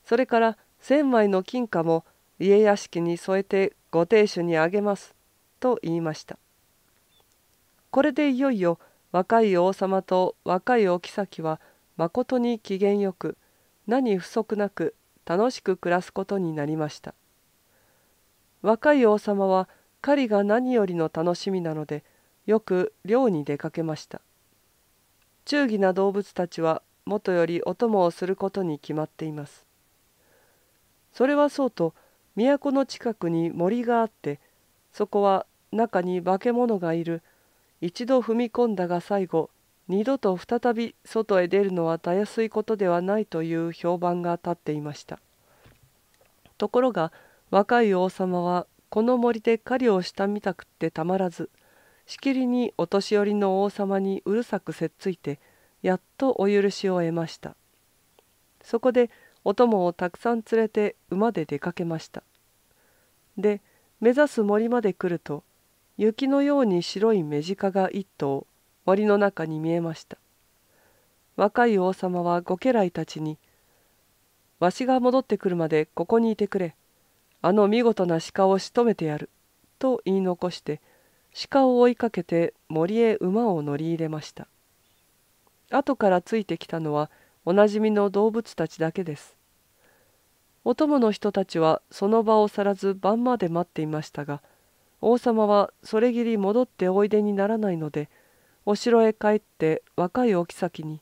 それから千枚の金貨も家屋敷に添えてご亭主にあげます」と言いましたこれでいよいよ若い王様と若いお妃はまことに機嫌よく何不足なく楽しく暮らすことになりました若い王様は狩りが何よりの楽しみなのでよく漁に出かけました忠義な動物たちはもとよりお供をすることに決まっていますそれはそうと都の近くに森があってそこは中に化け物がいる一度踏み込んだが最後二度と再び外へ出るのはたやすいことではないという評判が立っていましたところが若い王様はこの森で狩りをしたみたくってたまらずしきりにお年寄りの王様にうるさくせっついてやっとお許しを得ましたそこでお供をたくさん連れて馬で出かけましたで目指す森まで来ると雪のように白いメジカが一頭森の中に見えました若い王様はご家来たちに「わしが戻ってくるまでここにいてくれあの見事な鹿を仕留めてやる」と言い残して鹿を追いかけて森へ馬を乗り入れました後からついてきたのはおなじみの動物たちだけですお供の人たちはその場を去らず晩まで待っていましたが「王様はそれぎり戻っておいでにならないのでお城へ帰って若いお妃に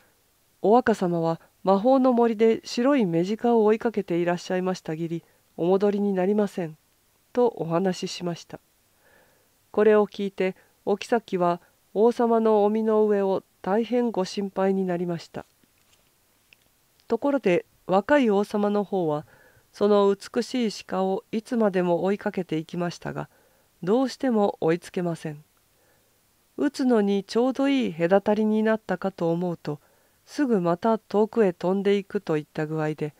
「お若様は魔法の森で白い目近を追いかけていらっしゃいましたぎりお戻りになりません」とお話ししました。これを聞いてお妃は王様のお身の上を大変ご心配になりました。ところで若い王様の方はその美しい鹿をいつまでも追いかけていきましたがどうしても追いつけません打つのにちょうどいい隔たりになったかと思うとすぐまた遠くへ飛んでいくといった具合で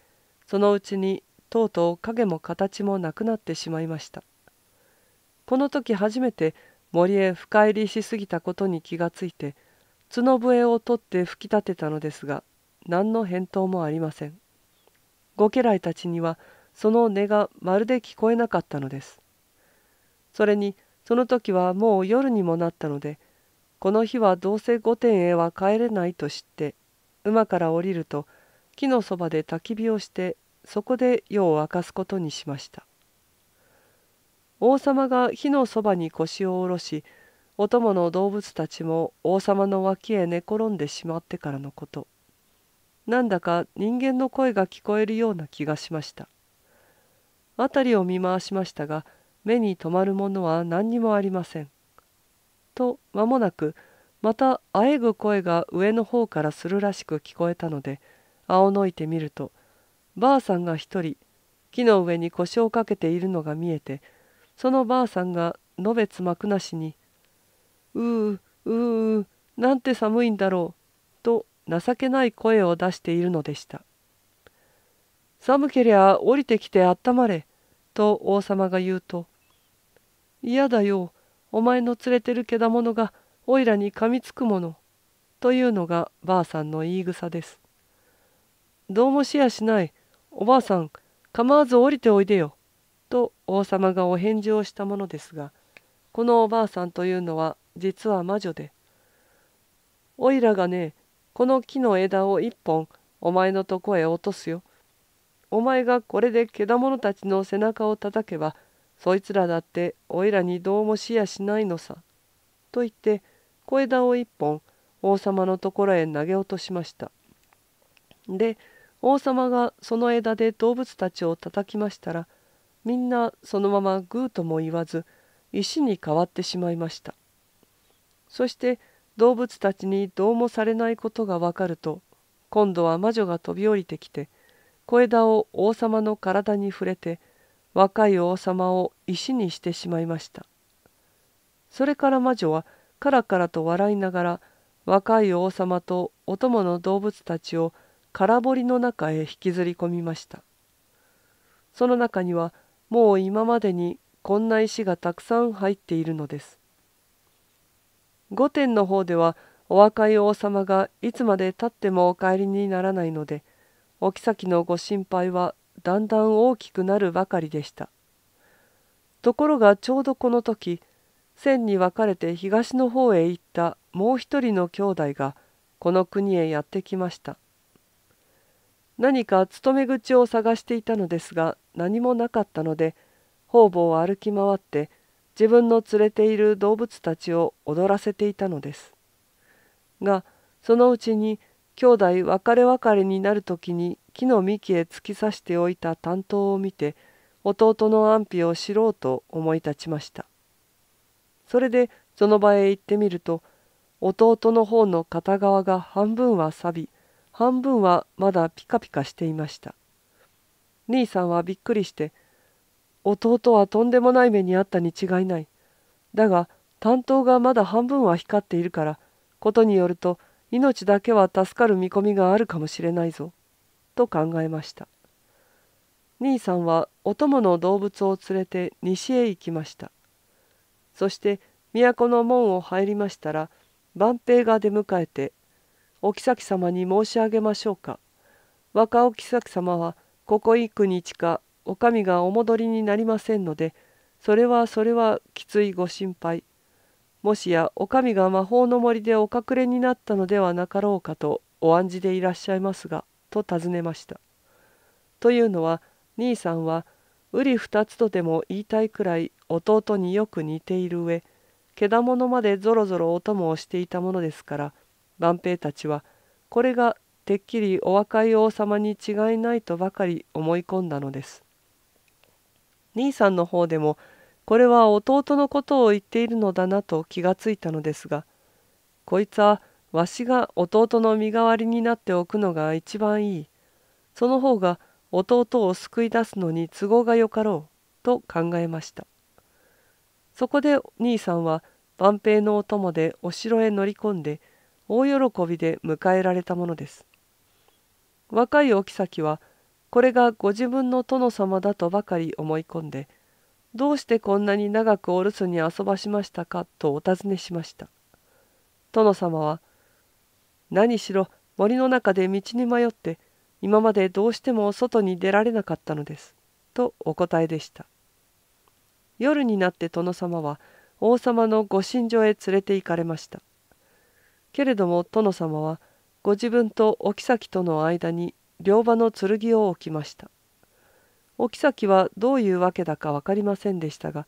そのうちにとうとう影も形もなくなってしまいましたこの時初めて森へ深入りしすぎたことに気がついて角笛を取って吹き立てたのですが何の返答もありませんご家来たちにはその音がまるで聞こえなかったのです。それにその時はもう夜にもなったのでこの日はどうせ御殿へは帰れないと知って馬から降りると木のそばで焚き火をしてそこで夜を明かすことにしました王様が火のそばに腰を下ろしお供の動物たちも王様の脇へ寝転んでしまってからのことなんだか人間の声が聞こえるような気がしました辺りを見回しましたが目に留まるものは何にもありませんと間もなくまたあえぐ声が上の方からするらしく聞こえたので仰のいてみるとばあさんが一人木の上に腰をかけているのが見えてそのばあさんがのべつ幕なしに「ううううなんて寒いんだろう」情けない声を出しているのでした寒けりゃ降りてきてあったまれと王様が言うと嫌だよお前の連れてるけだものがおいらに噛みつくものというのがばあさんの言い草ですどうもしやしないおばあさん構わず降りておいでよと王様がお返事をしたものですがこのおばあさんというのは実は魔女でおいらがねこの木の枝を一本お前のとこへ落とすよ。お前がこれでのたちの背中を叩けばそいつらだっておいらにどうもしやしないのさ」と言って小枝を一本王様のところへ投げ落としましたで王様がその枝で動物たちを叩きましたらみんなそのままグーとも言わず石に変わってしまいましたそして動物たちにどうもされないことがわかると今度は魔女が飛び降りてきて小枝を王様の体に触れて若い王様を石にしてしまいましたそれから魔女はカラカラと笑いながら若い王様とお供の動物たちを空堀の中へ引きずり込みましたその中にはもう今までにこんな石がたくさん入っているのです御殿の方ではお若い王様がいつまでたってもお帰りにならないのでお妃のご心配はだんだん大きくなるばかりでしたところがちょうどこの時線に分かれて東の方へ行ったもう一人の兄弟がこの国へやってきました何か勤め口を探していたのですが何もなかったので方々を歩き回って自分の連れている動物たちを踊らせていたのですがそのうちに兄弟別れ別れになる時に木の幹へ突き刺しておいた担当を見て弟の安否を知ろうと思い立ちましたそれでその場へ行ってみると弟の方の片側が半分は錆び半分はまだピカピカしていました兄さんはびっくりして「弟はとんでもない目にあったに違いない。だが担当がまだ半分は光っているからことによると命だけは助かる見込みがあるかもしれないぞ」と考えました兄さんはお供の動物を連れて西へ行きましたそして都の門を入りましたら万平が出迎えて「お妃様に申し上げましょうか若お妃様はここ幾日かお上がお戻りになりませんのでそれはそれはきついご心配もしやお上が魔法の森でお隠れになったのではなかろうかとお案じでいらっしゃいますが」と尋ねました。というのは兄さんはうり二つとでも言いたいくらい弟によく似ている上けだものまでぞろぞろお供をしていたものですから万平たちはこれがてっきりお若い王様に違いないとばかり思い込んだのです。兄さんの方でもこれは弟のことを言っているのだなと気がついたのですがこいつはわしが弟の身代わりになっておくのが一番いいその方が弟を救い出すのに都合がよかろうと考えましたそこで兄さんは万平のお供でお城へ乗り込んで大喜びで迎えられたものです若いお妃はこれがご自分の殿様だとばかり思い込んでどうしてこんなに長くお留守に遊ばしましたかとお尋ねしました殿様は何しろ森の中で道に迷って今までどうしても外に出られなかったのです」とお答えでした夜になって殿様は王様のご寝所へ連れて行かれましたけれども殿様はご自分とお妃との間に両刃の剣を置きました。お妃はどういうわけだか分かりませんでしたが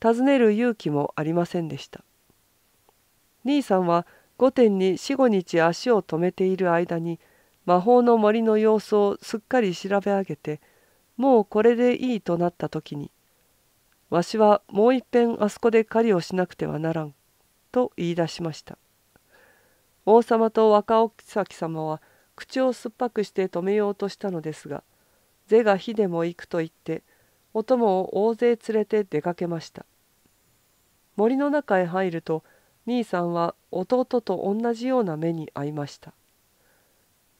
尋ねる勇気もありませんでした兄さんは御殿に四五日足を止めている間に魔法の森の様子をすっかり調べ上げてもうこれでいいとなった時に「わしはもういっぺんあそこで狩りをしなくてはならん」と言い出しました王様と若お妃様は「口を酸っぱくして止めようとしたのですが是が非でも行くと言ってお供を大勢連れて出かけました森の中へ入ると兄さんは弟と同じような目に遭いました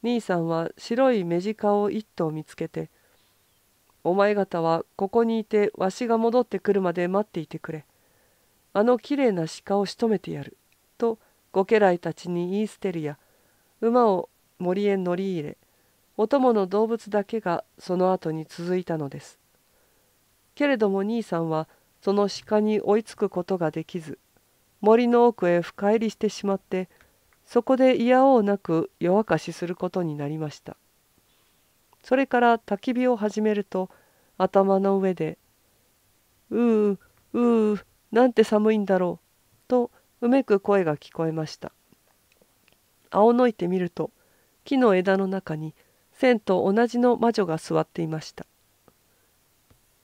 兄さんは白い目近を一頭見つけて「お前方はここにいてわしが戻ってくるまで待っていてくれあのきれいな鹿をしとめてやる」とご家来たちに言い捨てるや馬を森へ乗り入れお供の動物だけがその後に続いたのですけれども兄さんはその鹿に追いつくことができず森の奥へ深入りしてしまってそこでいやおうなく夜明かしすることになりましたそれから焚き火を始めると頭の上で「ううううなんて寒いんだろう」とうめく声が聞こえました青のいてみると木の枝の中に線と同じの魔女が座っていました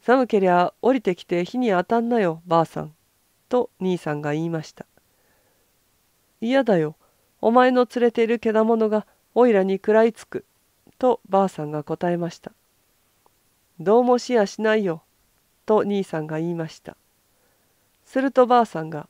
寒けりゃ降りてきて火に当たんなよばあさんと兄さんが言いました嫌だよお前の連れているけだものがおいらに食らいつくとばあさんが答えましたどうもしやしないよと兄さんが言いましたするとばあさんが